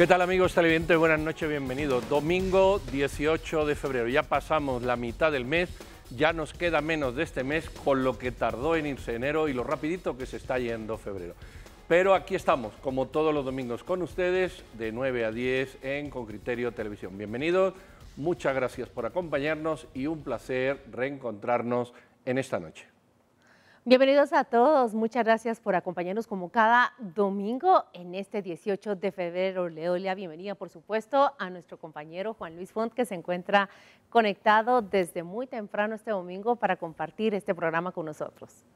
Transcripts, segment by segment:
¿Qué tal amigos televidentes? Buenas noches, bienvenidos. Domingo 18 de febrero, ya pasamos la mitad del mes, ya nos queda menos de este mes con lo que tardó en irse enero y lo rapidito que se está yendo febrero. Pero aquí estamos, como todos los domingos, con ustedes de 9 a 10 en Con Criterio Televisión. Bienvenidos, muchas gracias por acompañarnos y un placer reencontrarnos en esta noche. Bienvenidos a todos, muchas gracias por acompañarnos como cada domingo en este 18 de febrero. Le la bienvenida, por supuesto, a nuestro compañero Juan Luis Font, que se encuentra conectado desde muy temprano este domingo para compartir este programa con nosotros.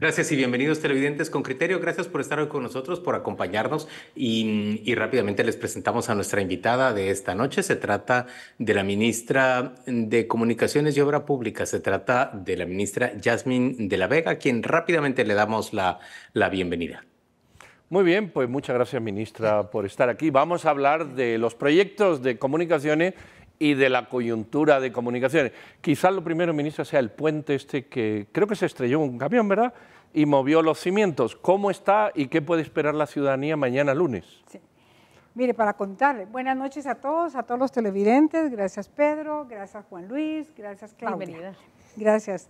Gracias y bienvenidos televidentes con criterio. Gracias por estar hoy con nosotros, por acompañarnos y, rápidamente les presentamos a nuestra invitada de esta noche. Se trata de la ministra de Comunicaciones y Obra Pública. Se trata de la ministra Yasmin de la Vega, a quien rápidamente le damos la, la bienvenida. Muy bien, pues muchas gracias ministra por estar aquí. Vamos a hablar de los proyectos de comunicaciones y de la coyuntura de comunicaciones. Quizás lo primero, ministro, sea el puente este que creo que se estrelló un camión, ¿verdad? Y movió los cimientos. ¿Cómo está y qué puede esperar la ciudadanía mañana lunes? Sí. Mire, para contarle, buenas noches a todos, a todos los televidentes. Gracias, Pedro. Gracias, Juan Luis. Gracias, Claudia. Bienvenida. Gracias.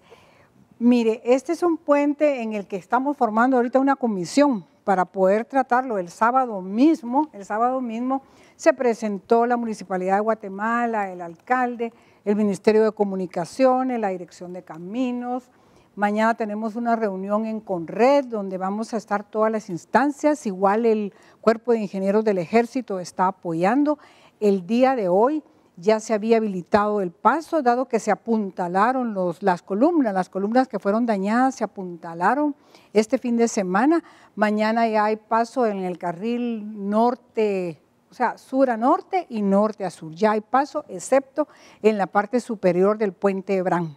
Mire, este es un puente en el que estamos formando ahorita una comisión para poder tratarlo el sábado mismo, el sábado mismo se presentó la Municipalidad de Guatemala, el alcalde, el Ministerio de Comunicaciones, la Dirección de Caminos. Mañana tenemos una reunión en Conred donde vamos a estar todas las instancias. Igual el Cuerpo de Ingenieros del Ejército está apoyando. El día de hoy ya se había habilitado el paso, dado que se apuntalaron las columnas, las columnas que fueron dañadas se apuntalaron este fin de semana. Mañana ya hay paso en el carril norte o sea, sur a norte y norte a sur. Ya hay paso, excepto en la parte superior del puente Ebrán.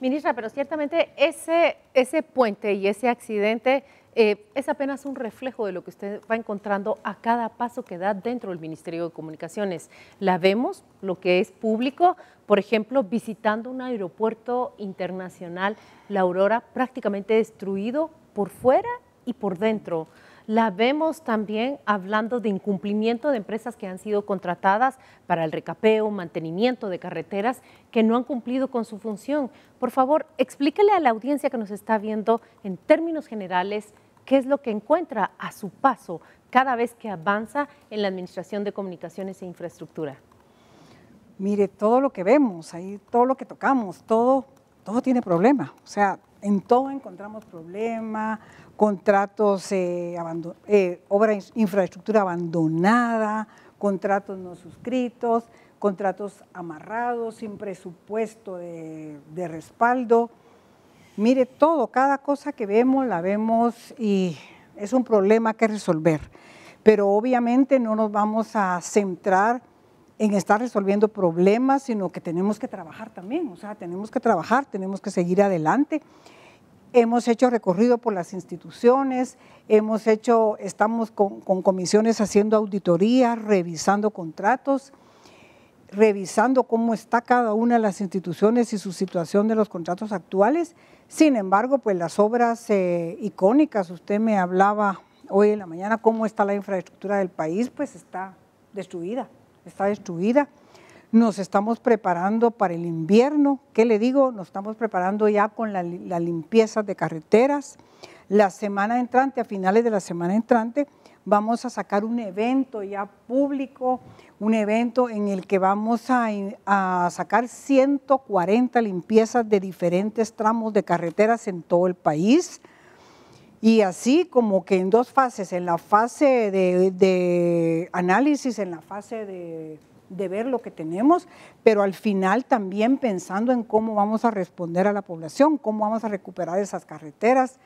Ministra, pero ciertamente ese, ese puente y ese accidente eh, es apenas un reflejo de lo que usted va encontrando a cada paso que da dentro del Ministerio de Comunicaciones. La vemos, lo que es público, por ejemplo, visitando un aeropuerto internacional, la Aurora prácticamente destruido por fuera y por dentro. La vemos también hablando de incumplimiento de empresas que han sido contratadas para el recapeo, mantenimiento de carreteras que no han cumplido con su función. Por favor, explíquele a la audiencia que nos está viendo en términos generales qué es lo que encuentra a su paso cada vez que avanza en la Administración de Comunicaciones e Infraestructura. Mire, todo lo que vemos ahí, todo lo que tocamos, todo, todo tiene problema. O sea, en todo encontramos problemas, contratos, eh, eh infraestructura abandonada, contratos no suscritos, contratos amarrados, sin presupuesto de respaldo. Mire, todo, cada cosa que vemos la vemos y es un problema que resolver. Pero obviamente no nos vamos a centrar en estar resolviendo problemas, sino que tenemos que trabajar también, o sea, tenemos que trabajar, tenemos que seguir adelante. Hemos hecho recorrido por las instituciones, hemos hecho, estamos con, comisiones haciendo auditorías, revisando contratos, revisando cómo está cada una de las instituciones y su situación de los contratos actuales. Sin embargo, pues las obras eh, icónicas, usted me hablaba hoy en la mañana cómo está la infraestructura del país, pues está destruida está destruida. Nos estamos preparando para el invierno. ¿Qué le digo? Nos estamos preparando ya con la limpieza de carreteras. La semana entrante, a finales de la semana entrante, vamos a sacar un evento ya público, un evento en el que vamos a, sacar 140 limpiezas de diferentes tramos de carreteras en todo el país. Y así como que en dos fases, en la fase de, análisis, en la fase de, de ver lo que tenemos, pero al final también pensando en cómo vamos a responder a la población, cómo vamos a recuperar esas carreteras,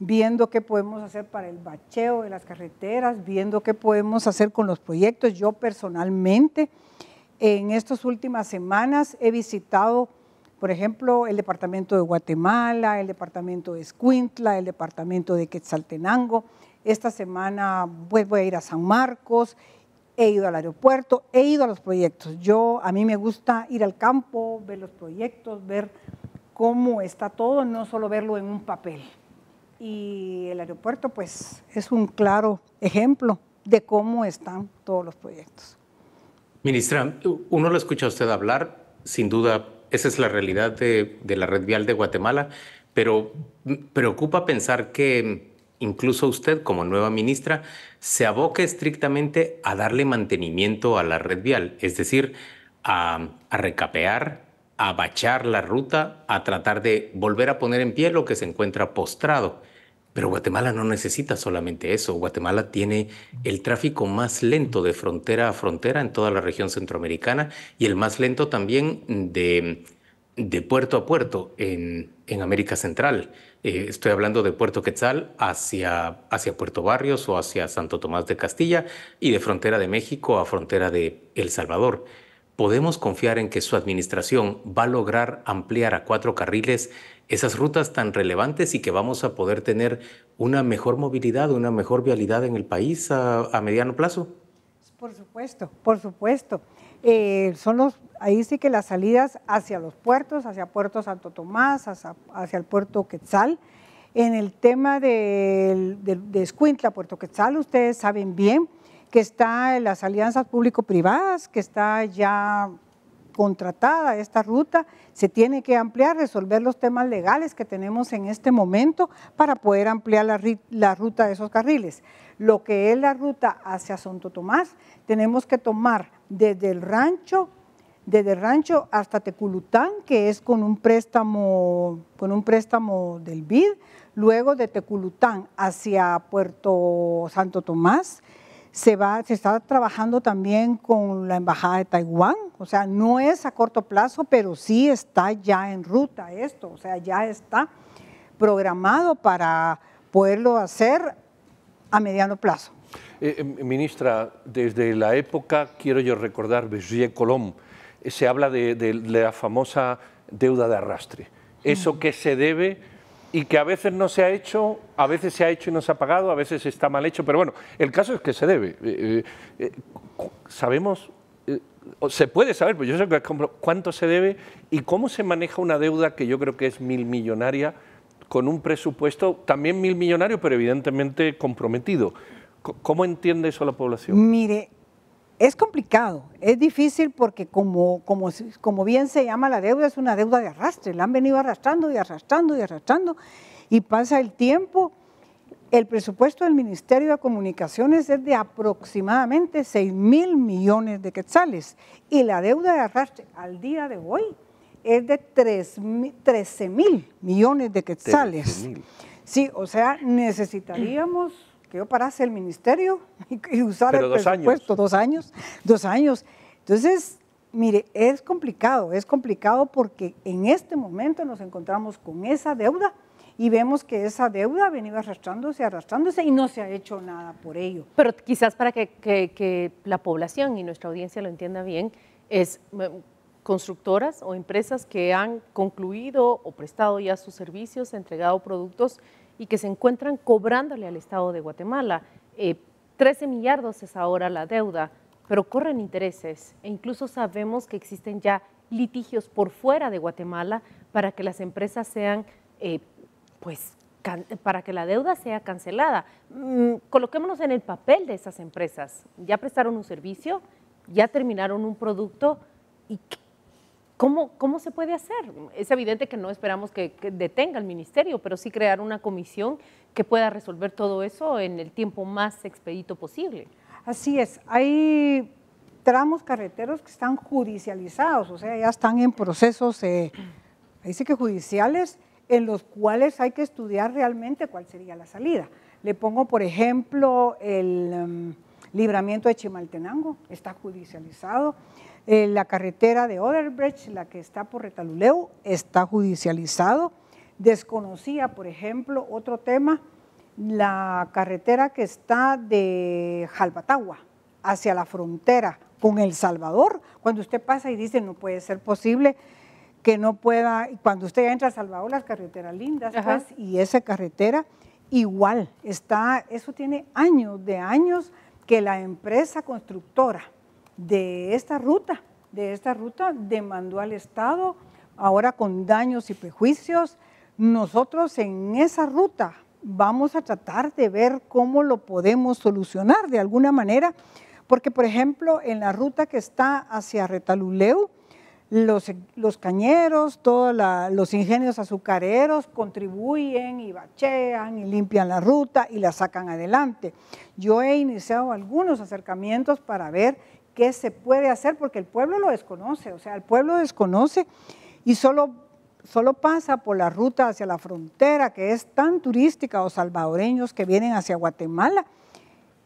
viendo qué podemos hacer para el bacheo de las carreteras, viendo qué podemos hacer con los proyectos. Yo personalmente en estas últimas semanas he visitado por ejemplo, el departamento de Guatemala, el departamento de Escuintla, el departamento de Quetzaltenango. Esta semana voy a ir a San Marcos, he ido al aeropuerto, he ido a los proyectos. Yo, a mí me gusta ir al campo, ver los proyectos, ver cómo está todo, no solo verlo en un papel. Y el aeropuerto, pues, es un claro ejemplo de cómo están todos los proyectos. Ministra, uno lo escucha a usted hablar, sin duda esa es la realidad de, la red vial de Guatemala, pero preocupa pensar que incluso usted como nueva ministra se aboque estrictamente a darle mantenimiento a la red vial, es decir, a, a recapear, a bachar la ruta, a tratar de volver a poner en pie lo que se encuentra postrado. Pero Guatemala no necesita solamente eso. Guatemala tiene el tráfico más lento de frontera a frontera en toda la región centroamericana y el más lento también de, puerto a puerto en, América Central. Eh, estoy hablando de Puerto Quetzal hacia, hacia Puerto Barrios o hacia Santo Tomás de Castilla y de frontera de México a frontera de El Salvador. ¿Podemos confiar en que su administración va a lograr ampliar a cuatro carriles esas rutas tan relevantes y que vamos a poder tener una mejor movilidad, una mejor vialidad en el país a, mediano plazo? Por supuesto, por supuesto. Eh, son los, ahí sí que las salidas hacia los puertos, hacia Puerto Santo Tomás, hacia, el puerto Quetzal. En el tema de, Escuintla, Puerto Quetzal, ustedes saben bien que está en las alianzas público-privadas, que está ya contratada esta ruta, se tiene que ampliar, resolver los temas legales que tenemos en este momento para poder ampliar la, ruta de esos carriles. Lo que es la ruta hacia Santo Tomás, tenemos que tomar desde el rancho desde rancho hasta Teculután, que es con un préstamo, con un préstamo del BID, luego de Teculután hacia Puerto Santo Tomás, se, va, se está trabajando también con la Embajada de Taiwán, o sea, no es a corto plazo, pero sí está ya en ruta esto, o sea, ya está programado para poderlo hacer a mediano plazo. Eh, em, ministra, desde la época, quiero yo recordar, Berger Colom, eh, se habla de la famosa deuda de arrastre. ¿Eso que se debe y que a veces no se ha hecho, a veces se ha hecho y no se ha pagado, a veces está mal hecho, pero bueno, el caso es que se debe. Eh, eh, eh, sabemos, se puede saber, pues yo sé que cuánto se debe y cómo se maneja una deuda que yo creo que es mil millonaria con un presupuesto también mil millonario, pero evidentemente comprometido. ¿Cómo entiende eso la población? Mire, es complicado, es difícil porque como, como, como bien se llama la deuda, es una deuda de arrastre, la han venido arrastrando y arrastrando y arrastrando y pasa el tiempo. El presupuesto del Ministerio de Comunicaciones es de aproximadamente 6 mil millones de quetzales y la deuda de arrastre al día de hoy es de 3, 13 mil millones de quetzales. sí, o sea, necesitaríamos que yo parase el ministerio y, usar el dos presupuesto años. dos años, dos años. Entonces, mire, es complicado, es complicado porque en este momento nos encontramos con esa deuda y vemos que esa deuda ha venido arrastrándose, arrastrándose y no se ha hecho nada por ello. Pero quizás para que, que la población y nuestra audiencia lo entienda bien, es mm, constructoras o empresas que han concluido o prestado ya sus servicios, entregado productos y que se encuentran cobrándole al Estado de Guatemala. 13 eh, millardos es ahora la deuda, pero corren intereses e incluso sabemos que existen ya litigios por fuera de Guatemala para que las empresas sean, eh, pues, para que la deuda sea cancelada. Mm, coloquémonos en el papel de esas empresas. Ya prestaron un servicio, ya terminaron un producto y ¿Cómo, ¿Cómo, se puede hacer? Es evidente que no esperamos que, detenga el ministerio, pero sí crear una comisión que pueda resolver todo eso en el tiempo más expedito posible. Así es, hay tramos carreteros que están judicializados, o sea, ya están en procesos, eh, dice que judiciales, en los cuales hay que estudiar realmente cuál sería la salida. Le pongo, por ejemplo, el em, libramiento de Chimaltenango, está judicializado. Eh, la carretera de Oderbrecht, la que está por Retaluleu, está judicializado. Desconocía, por ejemplo, otro tema, la carretera que está de Jalbatagua hacia la frontera con El Salvador, cuando usted pasa y dice, no puede ser posible que no pueda, cuando usted entra a Salvador, las carreteras lindas, pues, y esa carretera igual, está, eso tiene años de años que la empresa constructora de esta ruta, de esta ruta, demandó al Estado, ahora con daños y prejuicios. Nosotros en esa ruta vamos a tratar de ver cómo lo podemos solucionar de alguna manera, porque por ejemplo en la ruta que está hacia Retaluleu, los, los cañeros, todos los ingenios azucareros contribuyen y bachean y limpian la ruta y la sacan adelante. Yo he iniciado algunos acercamientos para ver qué se puede hacer, porque el pueblo lo desconoce, o sea, el pueblo desconoce y solo, solo pasa por la ruta hacia la frontera que es tan turística o salvadoreños que vienen hacia Guatemala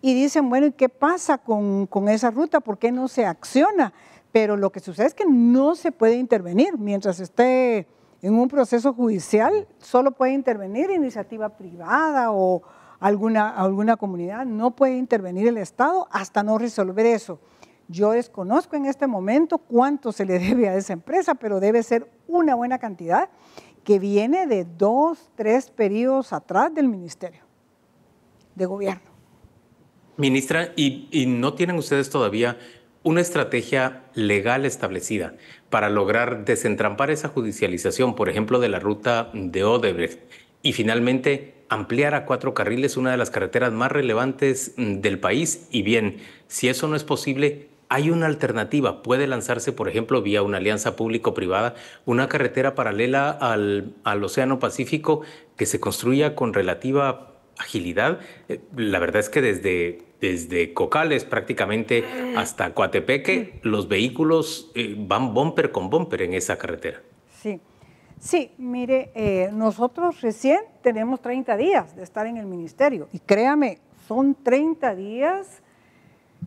y dicen, bueno, ¿y qué pasa con, esa ruta? ¿Por qué no se acciona? Pero lo que sucede es que no se puede intervenir mientras esté en un proceso judicial, solo puede intervenir iniciativa privada o alguna, alguna comunidad, no puede intervenir el Estado hasta no resolver eso. Yo desconozco en este momento cuánto se le debe a esa empresa, pero debe ser una buena cantidad que viene de dos, tres periodos atrás del ministerio de gobierno. Ministra, ¿y, no tienen ustedes todavía una estrategia legal establecida para lograr desentrampar esa judicialización, por ejemplo, de la ruta de Odebrecht y finalmente ampliar a cuatro carriles una de las carreteras más relevantes del país? Y bien, si eso no es posible, hay una alternativa, puede lanzarse, por ejemplo, vía una alianza público-privada, una carretera paralela al, Océano Pacífico que se construya con relativa agilidad. Eh, la verdad es que desde, desde Cocales prácticamente hasta Coatepeque, los vehículos eh, van bumper con bumper en esa carretera. Sí. Sí, mire, eh, nosotros recién tenemos 30 días de estar en el ministerio y créame, son 30 días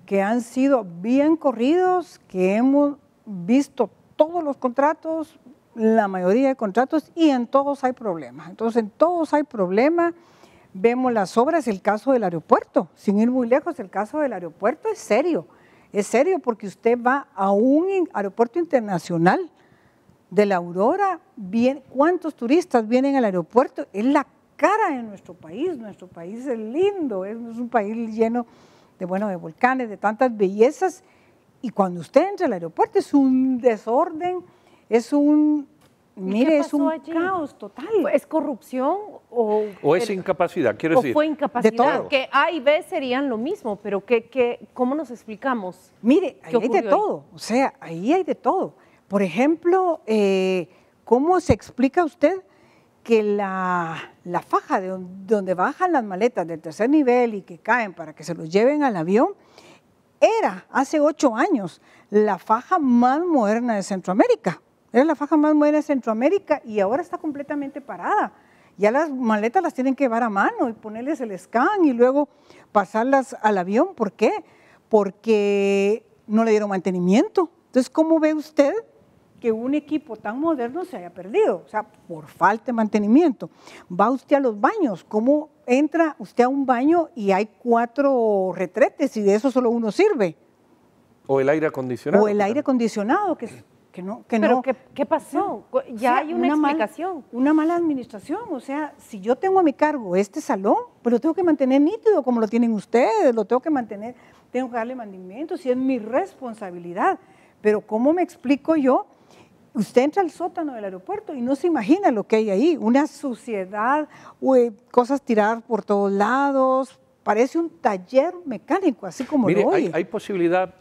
que han sido bien corridos, que hemos visto todos los contratos, la mayoría de contratos, y en todos hay problemas. Entonces, en todos hay problemas. Vemos las obras, el caso del aeropuerto, sin ir muy lejos, el caso del aeropuerto es serio. Es serio porque usted va a un aeropuerto internacional de la Aurora, bien, ¿cuántos turistas vienen al aeropuerto? Es la cara de nuestro país, nuestro país es lindo, es un país lleno de, bueno, de volcanes, de tantas bellezas. Y cuando usted entra al aeropuerto es un desorden, es un... Mire, es un caos total. ¿Es corrupción o...? O es incapacidad, quiero o fue incapacidad, todo. que A y B serían lo mismo, pero que, ¿cómo nos explicamos? Mire, ahí hay de todo, o sea, ahí hay de todo. Por ejemplo, eh, ¿cómo se explica usted que la, faja de donde bajan las maletas del tercer nivel y que caen para que se los lleven al avión era hace ocho años la faja más moderna de Centroamérica. Era la faja más moderna de Centroamérica y ahora está completamente parada. Ya las maletas las tienen que llevar a mano y ponerles el scan y luego pasarlas al avión. ¿Por qué? Porque no le dieron mantenimiento. Entonces, ¿cómo ve usted que un equipo tan moderno se haya perdido, o sea, por falta de mantenimiento. Va usted a los baños, ¿cómo entra usted a un baño y hay cuatro retretes y de eso solo uno sirve? O el aire acondicionado. O el aire acondicionado, que que no, ¿qué, pasó? Ya hay una, explicación. una mala administración, o sea, si yo tengo a mi cargo este salón, pues lo tengo que mantener nítido como lo tienen ustedes, lo tengo que mantener, tengo que darle mantenimiento, si es mi responsabilidad. Pero ¿cómo me explico yo Usted entra al sótano del aeropuerto y no se imagina lo que hay ahí, una suciedad, cosas tiradas por todos lados, parece un taller mecánico, así como Mire, lo Hay, posibilidad,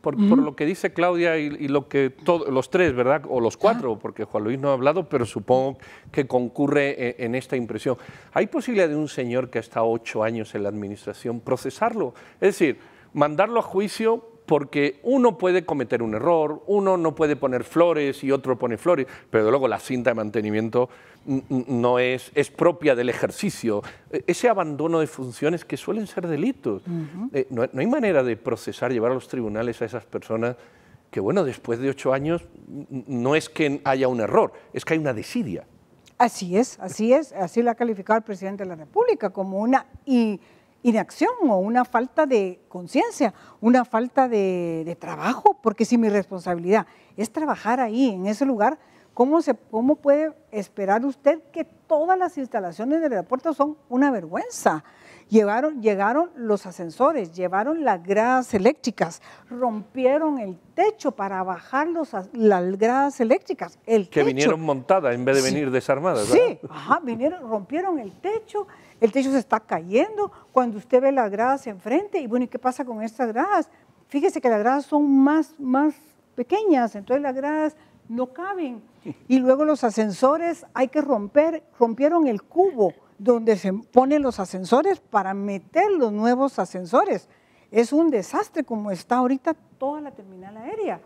por, lo que dice Claudia y, lo que los tres, ¿verdad? O los cuatro, ah. porque Juan Luis no ha hablado, pero supongo que concurre en, en, esta impresión. ¿Hay posibilidad de un señor que está ocho años en la administración procesarlo? Es decir, mandarlo a juicio porque uno puede cometer un error, uno no puede poner flores y otro pone flores, pero luego la cinta de mantenimiento no es, es propia del ejercicio. E, ese abandono de funciones que suelen ser delitos. Eh, no, hay manera de procesar, llevar a los tribunales a esas personas que, bueno, después de ocho años no es que haya un error, es que hay una desidia. Así es, así es, así la ha calificado el presidente de la República, como una... Y inacción o una falta de conciencia, una falta de, trabajo, porque si mi responsabilidad es trabajar ahí, en ese lugar, ¿cómo, se, ¿cómo puede esperar usted que todas las instalaciones del aeropuerto son una vergüenza? Llegaron, llegaron los ascensores, llevaron las gradas eléctricas, rompieron el techo para bajar los, las gradas eléctricas. El que vinieron montadas en vez de venir desarmadas. Sí, ajá, vinieron, rompieron el techo, el techo se está cayendo, cuando usted ve las gradas enfrente, y bueno, ¿y qué pasa con estas gradas? Fíjese que las gradas son más, más pequeñas, entonces las gradas no caben. Y luego los ascensores hay que romper, rompieron el cubo donde se ponen los ascensores para meter los nuevos ascensores. Es un desastre como está ahorita toda la terminal aérea.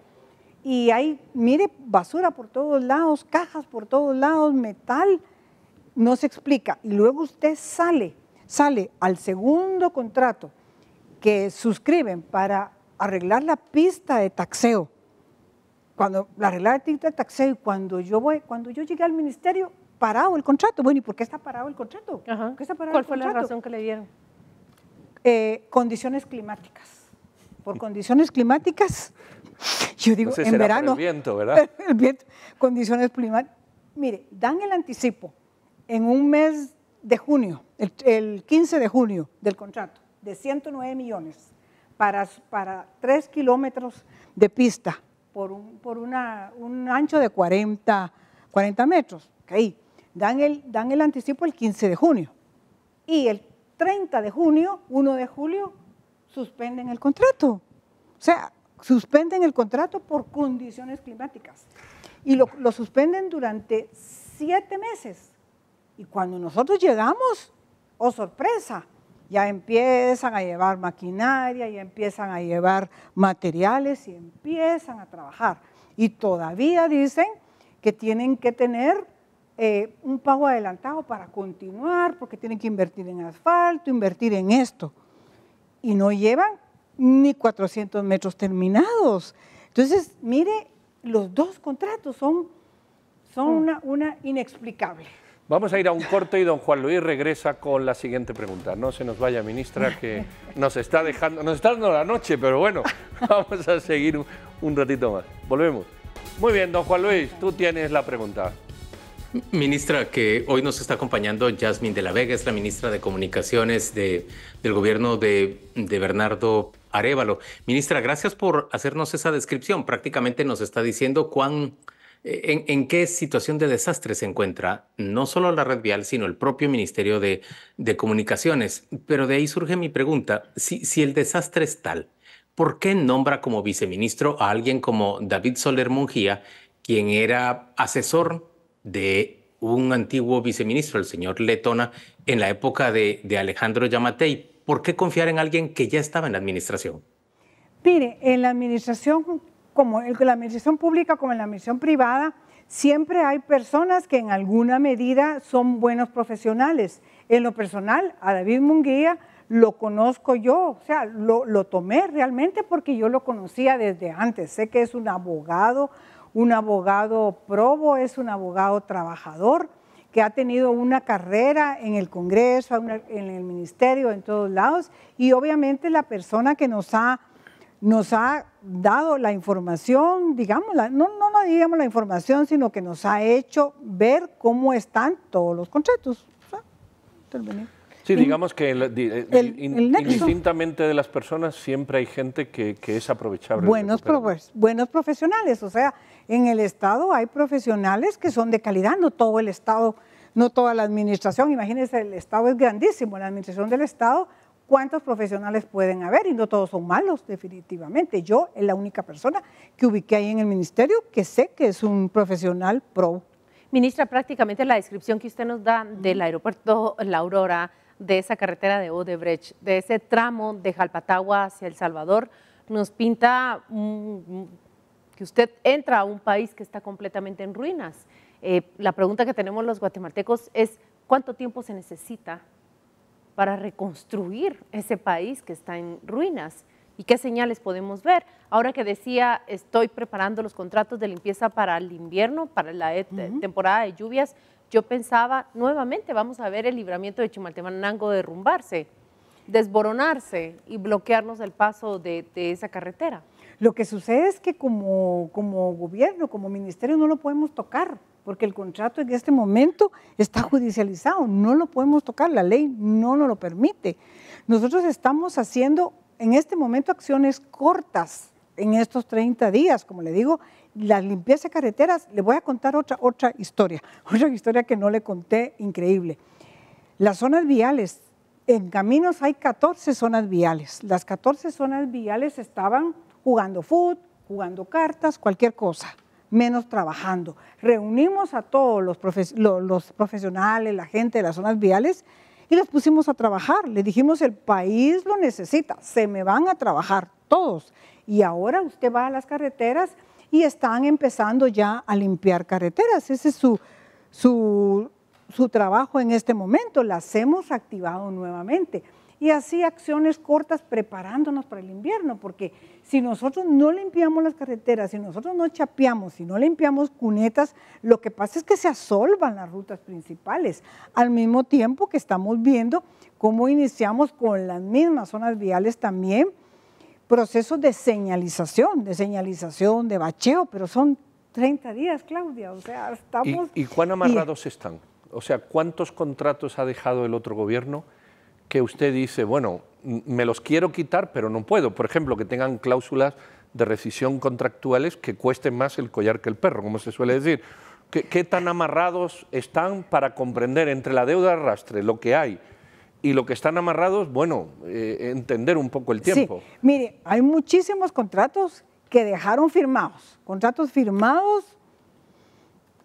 Y hay, mire, basura por todos lados, cajas por todos lados, metal, no se explica. Y luego usted sale, sale al segundo contrato que suscriben para arreglar la pista de taxeo. Cuando la arreglar la pista de taxeo y cuando yo voy, cuando yo llegué al ministerio, parado el contrato. Bueno, ¿y por qué está parado el contrato? Qué está parado ¿Cuál fue la razón que le dieron? Eh, condiciones climáticas. Por condiciones climáticas, yo digo, en verano. el viento, ¿verdad? El viento, condiciones climáticas. Mire, dan el anticipo, en un mes de junio, el, 15 de junio del contrato, de 109 millones para, para 3 kilómetros de pista por un, por un ancho de 40, metros. Okay. Dan, el, dan el anticipo el 15 de junio y el 30 de junio, 1 de julio, suspenden el contrato. O sea, suspenden el contrato por condiciones climáticas. Y lo, lo, suspenden durante siete meses. Y cuando nosotros llegamos, oh sorpresa, ya empiezan a llevar maquinaria, ya empiezan a llevar materiales y empiezan a trabajar. Y todavía dicen que tienen que tener eh, un pago adelantado para continuar, porque tienen que invertir en asfalto, invertir en esto. Y no llevan ni 400 metros terminados. Entonces, mire, los dos contratos son, mm. una inexplicable. Vamos a ir a un corte y don Juan Luis regresa con la siguiente pregunta. No se nos vaya, ministra, que nos está dejando, nos está dando la noche, pero bueno, vamos a seguir un, ratito más. Volvemos. Muy bien, don Juan Luis, tú tienes la pregunta. Ministra, que hoy nos está acompañando Jasmine de la Vega, es la ministra de Comunicaciones de, del gobierno de, de Bernardo Arevalo. Ministra, gracias por hacernos esa descripción. Prácticamente nos está diciendo cuán en, qué situación de desastre se encuentra no solo la red vial, sino el propio Ministerio de, Comunicaciones. Pero de ahí surge mi pregunta, si, el desastre es tal, ¿por qué nombra como viceministro a alguien como David Soler Mungía, quien era asesor de un antiguo viceministro, el señor Letona, en la época de, de, Alejandro Yamatei. ¿Por qué confiar en alguien que ya estaba en la administración? Mire, en la administración como en la administración pública como en la administración privada, siempre hay personas que en alguna medida son buenos profesionales. En lo personal, a David Munguía lo conozco yo, o sea, lo, lo tomé realmente porque yo lo conocía desde antes. Sé que es un abogado, un abogado probo, es un abogado trabajador que ha tenido una carrera en el Congreso, en el Ministerio, en todos lados, y obviamente la persona que nos ha nos ha dado la información, digamos, no, no, digamos la información, sino que nos ha hecho ver cómo están todos los contratos. sí, digamos que el, eh, indistintamente de las personas siempre hay gente que, es aprovechable. Buenos, buenos profesionales, o sea, en el Estado hay profesionales que son de calidad, no todo el Estado, no toda la administración, imagínense, el Estado es grandísimo, la administración del Estado cuántos profesionales pueden haber y no todos son malos, definitivamente. Yo es la única persona que ubiqué ahí en el ministerio que sé que es un profesional pro. Ministra, prácticamente la descripción que usted nos da del aeropuerto La Aurora, de esa carretera de Odebrecht, de ese tramo de Jalpatagua hacia El Salvador, nos pinta mm, que usted entra a un país que está completamente en ruinas. Eh, la pregunta que tenemos los guatemaltecos es, ¿cuánto tiempo se necesita para reconstruir ese país que está en ruinas. ¿Y qué señales podemos ver? Ahora que decía, estoy preparando los contratos de limpieza para el invierno, para la temporada de lluvias, yo pensaba, nuevamente vamos a ver el libramiento de Chimaltemanango derrumbarse, desboronarse y bloquearnos el paso de, esa carretera. Lo que sucede es que como, como gobierno, como ministerio, no lo podemos tocar porque el contrato en este momento está judicializado, no lo podemos tocar, la ley no nos lo permite. Nosotros estamos haciendo en este momento acciones cortas en estos 30 días, como le digo, la limpieza de carreteras, le voy a contar otra, otra historia, otra historia que no le conté, increíble. Las zonas viales, en caminos hay 14 zonas viales, las 14 zonas viales estaban jugando fútbol, jugando cartas, cualquier cosa menos trabajando. Reunimos a todos los, profesionales, la gente de las zonas viales y los pusimos a trabajar. Le dijimos, el país lo necesita, se me van a trabajar todos. Y ahora usted va a las carreteras y están empezando ya a limpiar carreteras. Ese es su, su, su trabajo en este momento. Las hemos activado nuevamente y así acciones cortas preparándonos para el invierno, porque si nosotros no limpiamos las carreteras, si nosotros no chapeamos, si no limpiamos cunetas, lo que pasa es que se asolvan las rutas principales, al mismo tiempo que estamos viendo cómo iniciamos con las mismas zonas viales también procesos de señalización, de señalización, de bacheo, pero son 30 días, Claudia, o sea, estamos... ¿Y, cuán amarrados están? O sea, ¿cuántos contratos ha dejado el otro gobierno? que usted dice, bueno, me los quiero quitar, pero no puedo. Por ejemplo, que tengan cláusulas de rescisión contractuales que cuesten más el collar que el perro, como se suele decir. ¿Qué, tan amarrados están para comprender entre la deuda de arrastre, lo que hay, y lo que están amarrados, bueno, eh, entender un poco el tiempo? Sí. Mire, hay muchísimos contratos que dejaron firmados, contratos firmados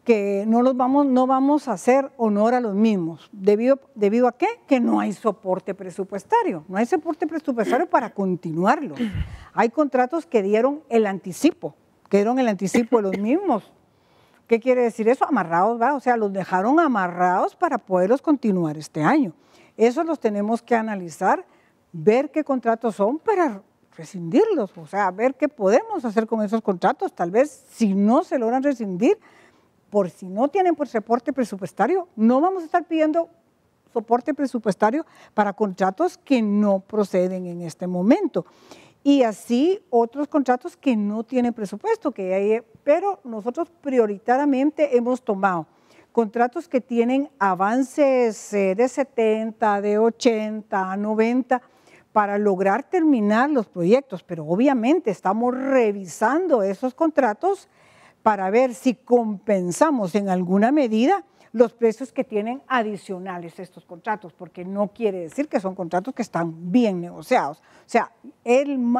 que no, los vamos, no vamos a hacer honor a los mismos. ¿Debido, ¿Debido a qué? Que no hay soporte presupuestario. No hay soporte presupuestario para continuarlos. Hay contratos que dieron el anticipo, que dieron el anticipo de los mismos. ¿Qué quiere decir eso? Amarrados, ¿va? O sea, los dejaron amarrados para poderlos continuar este año. Eso los tenemos que analizar, ver qué contratos son para rescindirlos, o sea, ver qué podemos hacer con esos contratos. Tal vez si no se logran rescindir, por si no tienen por pues, reporte presupuestario, no vamos a estar pidiendo soporte presupuestario para contratos que no proceden en este momento. Y así otros contratos que no tienen presupuesto, que pero nosotros prioritariamente hemos tomado contratos que tienen avances eh, de 70, de 80, 90 para lograr terminar los proyectos, pero obviamente estamos revisando esos contratos para ver si compensamos en alguna medida los precios que tienen adicionales estos contratos, porque no quiere decir que son contratos que están bien negociados. O sea, en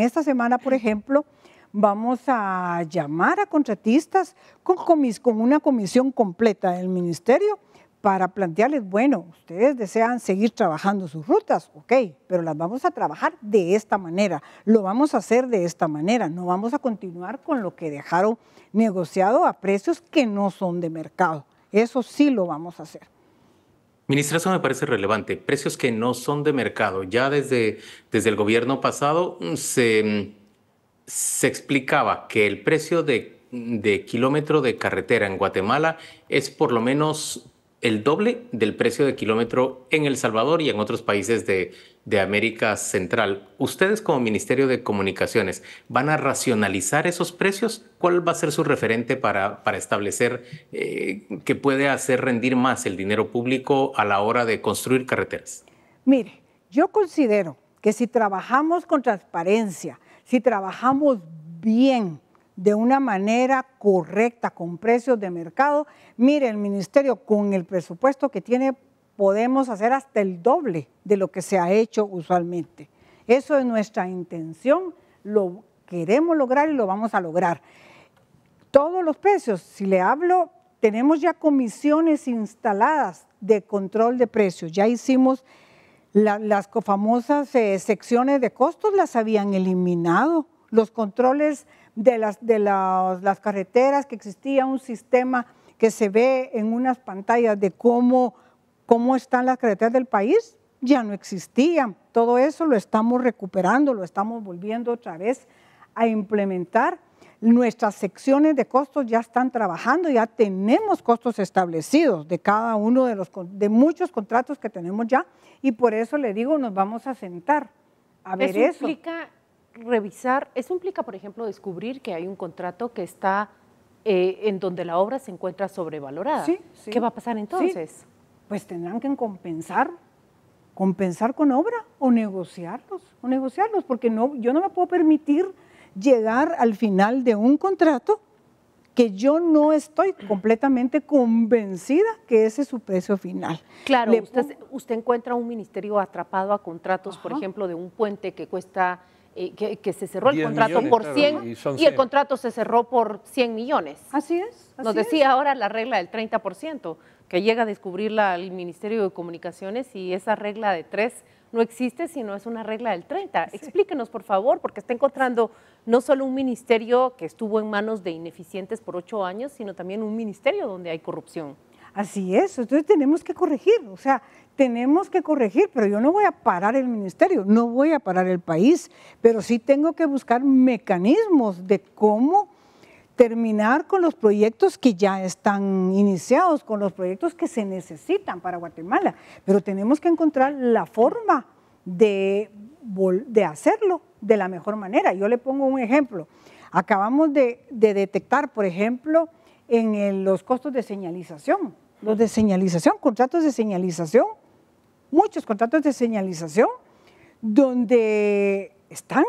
esta semana, por ejemplo, vamos a llamar a contratistas con, con una comisión completa del ministerio para plantearles, bueno, ustedes desean seguir trabajando sus rutas, ok, pero las vamos a trabajar de esta manera, lo vamos a hacer de esta manera, no vamos a continuar con lo que dejaron negociado a precios que no son de mercado. Eso sí lo vamos a hacer. Ministra, eso me parece relevante. Precios que no son de mercado. Ya desde, desde el gobierno pasado mm, mm, se, explicaba que el precio de, de kilómetro de carretera en Guatemala es por lo menos el doble del precio de kilómetro en El Salvador y en otros países de, América Central. Ustedes como Ministerio de Comunicaciones, ¿van a racionalizar esos precios? ¿Cuál va a ser su referente para, para establecer eh, que puede hacer rendir más el dinero público a la hora de construir carreteras? Mire, yo considero que si trabajamos con transparencia, si trabajamos bien, de una manera correcta, con precios de mercado. Mire, el ministerio con el presupuesto que tiene podemos hacer hasta el doble de lo que se ha hecho usualmente. Eso es nuestra intención, lo queremos lograr y lo vamos a lograr. Todos los precios, si le hablo, tenemos ya comisiones instaladas de control de precios, ya hicimos las famosas eh, secciones de costos, las habían eliminado, los controles de, las, de las, carreteras, que existía un sistema que se ve en unas pantallas de cómo, cómo están las carreteras del país, ya no existían. Todo eso lo estamos recuperando, lo estamos volviendo otra vez a implementar. Nuestras secciones de costos ya están trabajando, ya tenemos costos establecidos de cada uno de los de muchos contratos que tenemos ya y por eso le digo, nos vamos a sentar a ver eso revisar, eso implica, por ejemplo, descubrir que hay un contrato que está eh, en donde la obra se encuentra sobrevalorada. ¿Qué va a pasar entonces? Pues tendrán que compensar, compensar con obra o negociarlos, o negociarlos, porque no, yo no me puedo permitir llegar al final de un contrato que yo no estoy completamente convencida que ese es su precio final. Claro, usted, encuentra un ministerio atrapado a contratos, por ejemplo, de un puente que cuesta eh, que, se cerró el contrato por 100, y, el contrato se cerró por 100 millones. Así es. Nos decía ahora la regla del 30%, que llega a descubrirla el Ministerio de Comunicaciones y esa regla de 3 no existe, sino es una regla del 30. Explíquenos, por favor, porque está encontrando no solo un ministerio que estuvo en manos de ineficientes por ocho años, sino también un ministerio donde hay corrupción. Así es, entonces tenemos que corregir, o sea, tenemos que corregir, pero yo no voy a parar el ministerio, no voy a parar el país, pero sí tengo que buscar mecanismos de cómo terminar con los proyectos que ya están iniciados, con los proyectos que se necesitan para Guatemala, pero tenemos que encontrar la forma de, de hacerlo de la mejor manera. Yo le pongo un ejemplo. Acabamos de, detectar, por ejemplo, en los costos de señalización, los de señalización, contratos de señalización muchos contratos de señalización donde están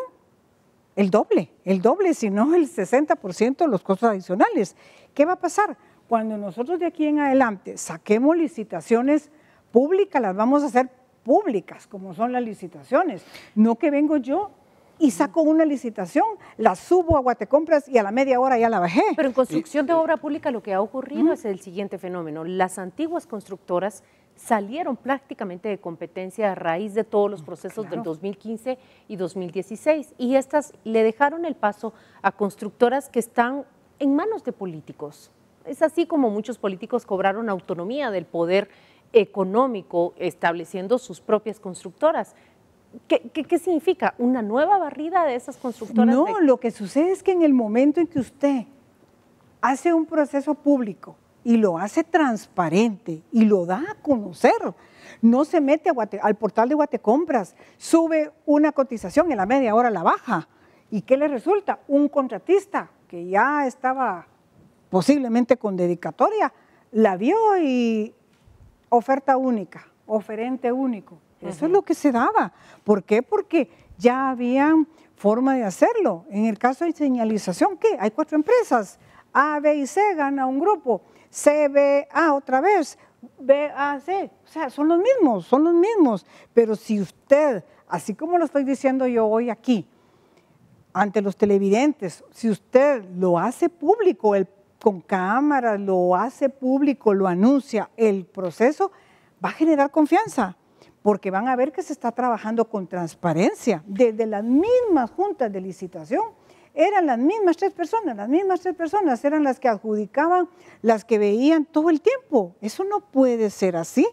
el doble, el doble, si no el 60% de los costos adicionales. ¿Qué va a pasar? Cuando nosotros de aquí en adelante saquemos licitaciones públicas, las vamos a hacer públicas, como son las licitaciones, no que vengo yo y saco una licitación, la subo a Guatecompras y a la media hora ya la bajé. Pero en construcción de eh, obra pública lo que ha ocurrido es el siguiente fenómeno. Las antiguas constructoras salieron prácticamente de competencia a raíz de todos los mm, procesos del 2015 y 2016. Y estas le dejaron el paso a constructoras que están en manos de políticos. Es así como muchos políticos cobraron autonomía del poder económico estableciendo sus propias constructoras. ¿Qué, significa? ¿Una nueva barrida de esas constructoras? No, lo que sucede es que en el momento en que usted hace un proceso público, y lo hace transparente y lo da a conocer. No se mete al portal de Guatecompras, sube una cotización en la media hora la baja. ¿Y qué le resulta? Un contratista que ya estaba posiblemente con dedicatoria, la vio y oferta única, oferente único. Eso es lo que se daba. ¿Por qué? Porque ya había forma de hacerlo. En el caso de señalización, ¿qué? Hay cuatro empresas. A, B y C gana un grupo. CBA otra vez, BAC, o sea, son los mismos, son los mismos. Pero si usted, así como lo estoy diciendo yo hoy aquí, ante los televidentes, si usted lo hace público, el, con cámara lo hace público, lo anuncia, el proceso va a generar confianza, porque van a ver que se está trabajando con transparencia desde las mismas juntas de licitación eran las mismas tres personas, las mismas tres personas eran las que adjudicaban, las que veían todo el tiempo. Eso no puede ser así.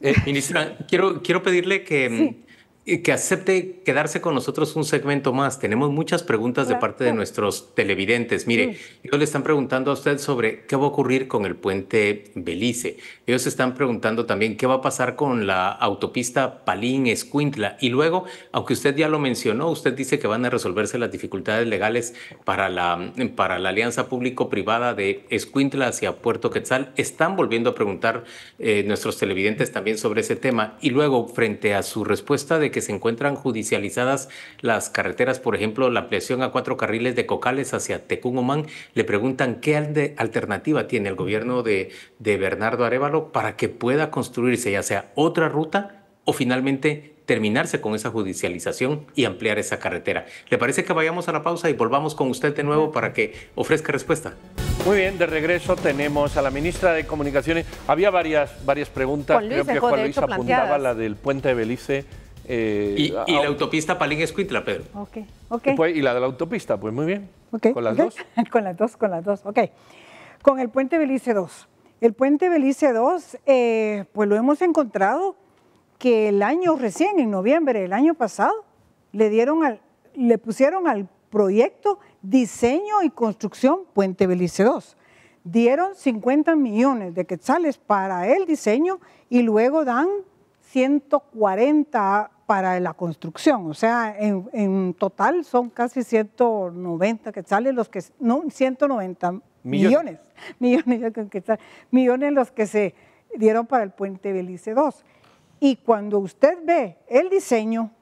Eh, ministra, quiero, quiero pedirle que, que acepte quedarse con nosotros un segmento más. Tenemos muchas preguntas de parte de nuestros televidentes. Mire, ellos le están preguntando a usted sobre qué va a ocurrir con el puente Belice. Ellos están preguntando también qué va a pasar con la autopista Palín-Escuintla. Y luego, aunque usted ya lo mencionó, usted dice que van a resolverse las dificultades legales para la, para la alianza público-privada de Escuintla hacia Puerto Quetzal. Están volviendo a preguntar eh, nuestros televidentes también sobre ese tema. Y luego, frente a su respuesta de que se encuentran judicializadas las carreteras, por ejemplo, la ampliación a cuatro carriles de Cocales hacia Tecumumán, le preguntan qué alternativa tiene el gobierno de, de Bernardo Arevalo para que pueda construirse ya sea otra ruta o finalmente terminarse con esa judicialización y ampliar esa carretera. ¿Le parece que vayamos a la pausa y volvamos con usted de nuevo para que ofrezca respuesta? Muy bien, de regreso tenemos a la ministra de Comunicaciones. Había varias, varias preguntas, Luis, creo que Juan Luis apuntaba la del puente de Belice eh, y, la autopista Palín escuitla, Pedro. Ok, ok. Pues, y, la de la autopista, pues muy bien. con las dos. con las dos, con las dos, ok. Con el puente Belice 2. El puente Belice 2, eh, pues lo hemos encontrado que el año recién, en noviembre del año pasado, le, dieron le pusieron al proyecto diseño y construcción Puente Belice 2. Dieron 50 millones de quetzales para el diseño y luego dan 140 para la construcción, o sea, en, total son casi 190 que salen los que, no, 190 millones, millones, millones, los que se dieron para el puente Belice 2. Y cuando usted ve el diseño,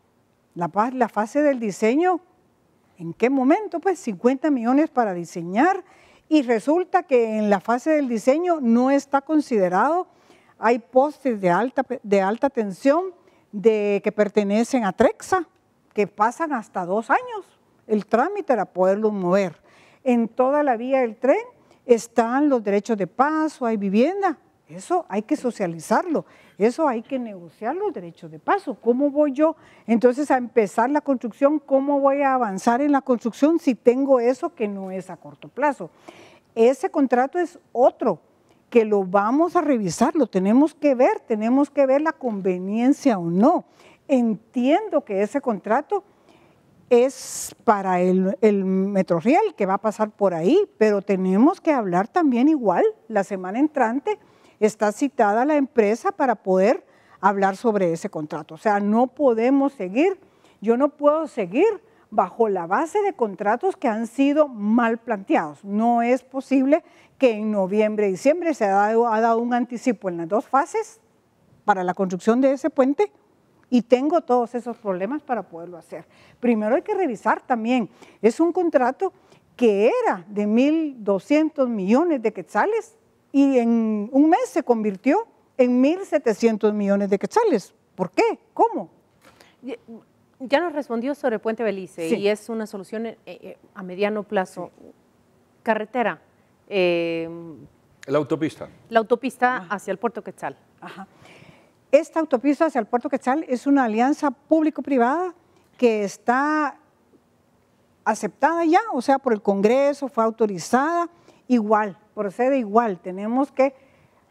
la, la fase del diseño, ¿en qué momento? Pues 50 millones para diseñar y resulta que en la fase del diseño no está considerado hay postes de alta, de alta tensión de, que pertenecen a Trexa, que pasan hasta dos años el trámite para poderlo mover. En toda la vía del tren están los derechos de paso, hay vivienda, eso hay que socializarlo, eso hay que negociar los derechos de paso. ¿Cómo voy yo entonces a empezar la construcción? ¿Cómo voy a avanzar en la construcción si tengo eso que no es a corto plazo? Ese contrato es otro que lo vamos a revisar, lo tenemos que ver, tenemos que ver la conveniencia o no. Entiendo que ese contrato es para el, el que va a pasar por ahí, pero tenemos que hablar también igual. La semana entrante está citada la empresa para poder hablar sobre ese contrato. O sea, no podemos seguir, yo no puedo seguir bajo la base de contratos que han sido mal planteados. No es posible que en noviembre y diciembre se ha dado, ha dado un anticipo en las dos fases para la construcción de ese puente y tengo todos esos problemas para poderlo hacer. Primero hay que revisar también, es un contrato que era de 1.200 millones de quetzales y en un mes se convirtió en 1.700 millones de quetzales. ¿Por qué? ¿Cómo? ya nos respondió sobre Puente Belice y es una solución eh, eh, a mediano plazo. Carretera. Em, la autopista. La autopista ah. hacia el puerto Quetzal. Esta autopista hacia el puerto Quetzal es una alianza público-privada que está aceptada ya, o sea, por el Congreso, fue autorizada, igual, procede igual. Tenemos que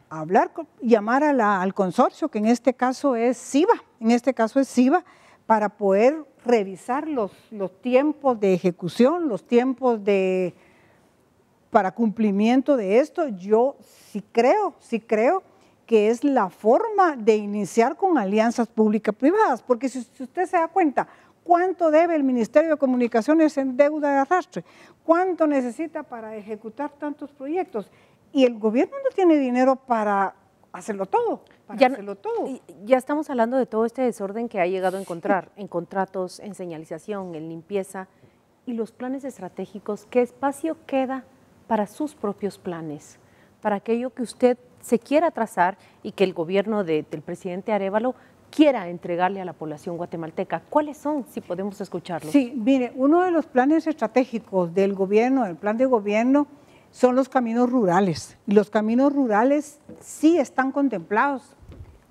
hablar, llamar al consorcio, que en este caso es SIVA, en este caso es SIVA, para poder revisar los, los tiempos de ejecución, los tiempos de, para cumplimiento de esto, yo sí creo, sí creo que es la forma de iniciar con alianzas públicas privadas, porque si, si, usted se da cuenta, ¿cuánto debe el Ministerio de Comunicaciones en deuda de arrastre? ¿Cuánto necesita para ejecutar tantos proyectos? Y el gobierno no tiene dinero para hacerlo todo, para ya, todo. Ya estamos hablando de todo este desorden que ha llegado a encontrar en contratos, en señalización, en limpieza y los planes estratégicos. ¿Qué espacio queda para sus propios planes? Para aquello que usted se quiera trazar y que el gobierno del presidente Arevalo quiera entregarle a la población guatemalteca. ¿Cuáles son, si podemos escucharlos? Sí, mire, uno de los planes estratégicos del gobierno, el plan de gobierno, son los caminos rurales. Y los caminos rurales sí están contemplados.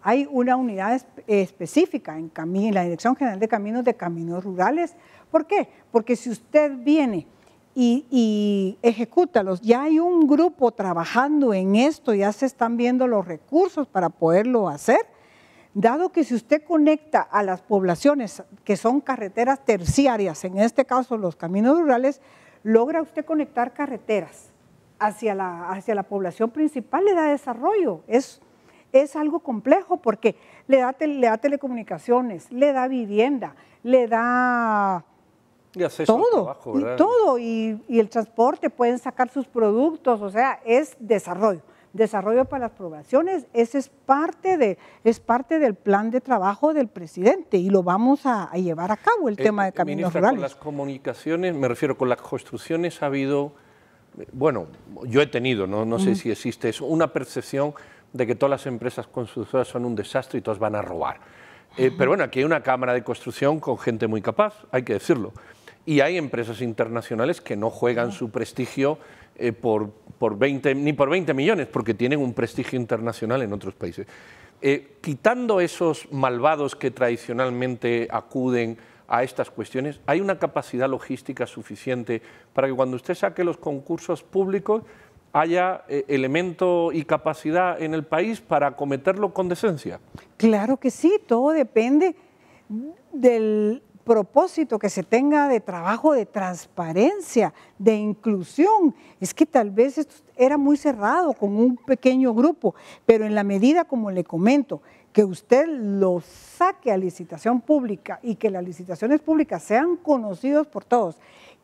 Hay una unidad específica en, la Dirección General de Caminos de Caminos Rurales. ¿Por qué? Porque si usted viene y, y, los, Ya hay un grupo trabajando en esto, ya se están viendo los recursos para poderlo hacer. Dado que si usted conecta a las poblaciones que son carreteras terciarias, en este caso los caminos rurales, logra usted conectar carreteras hacia la, hacia la población principal le da desarrollo. Es, es algo complejo porque le da, le da telecomunicaciones, le da vivienda, le da todo, y todo, y, el transporte, pueden sacar sus productos, o sea, es desarrollo. Desarrollo para las poblaciones, ese es parte, de, es parte del plan de trabajo del presidente y lo vamos a, llevar a cabo el eh, tema de eh, caminos Con las comunicaciones, me refiero con las construcciones, ha habido bueno, yo he tenido, no, sé si existe eso, una percepción de que todas las empresas constructoras son un desastre y todas van a robar. Eh, pero bueno, aquí hay una cámara de construcción con gente muy capaz, hay que decirlo. Y hay empresas internacionales que no juegan su prestigio eh, por, ni por 20 millones, porque tienen un prestigio internacional en otros países. Eh, quitando esos malvados que tradicionalmente acuden a estas cuestiones? ¿Hay una capacidad logística suficiente para que cuando usted saque los concursos públicos haya eh, elemento y capacidad en el país para acometerlo con decencia? Claro que sí, todo depende del propósito que se tenga de trabajo de transparencia, de inclusión. Es que tal vez esto era muy cerrado con un pequeño grupo, pero en la medida, como le comento, que usted lo saque a licitación pública y que las licitaciones públicas sean conocidas por todos,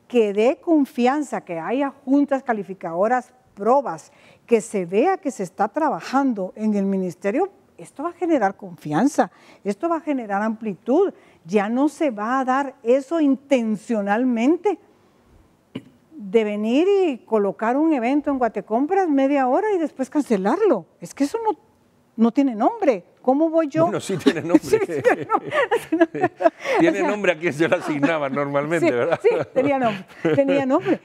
que dé confianza, que haya juntas calificadoras, pruebas, que se vea que se está trabajando en el ministerio, esto va a generar confianza, esto va a generar amplitud, ya no se va a dar eso intencionalmente de venir y colocar un evento en Guatecompras media hora y después cancelarlo. Es que eso no, no tiene nombre. ¿Cómo voy yo? Bueno, sí tiene nombre. sí, tiene nombre a quien se lo asignaba normalmente, ¿verdad? Sí, tenía nombre. Tenía nombre.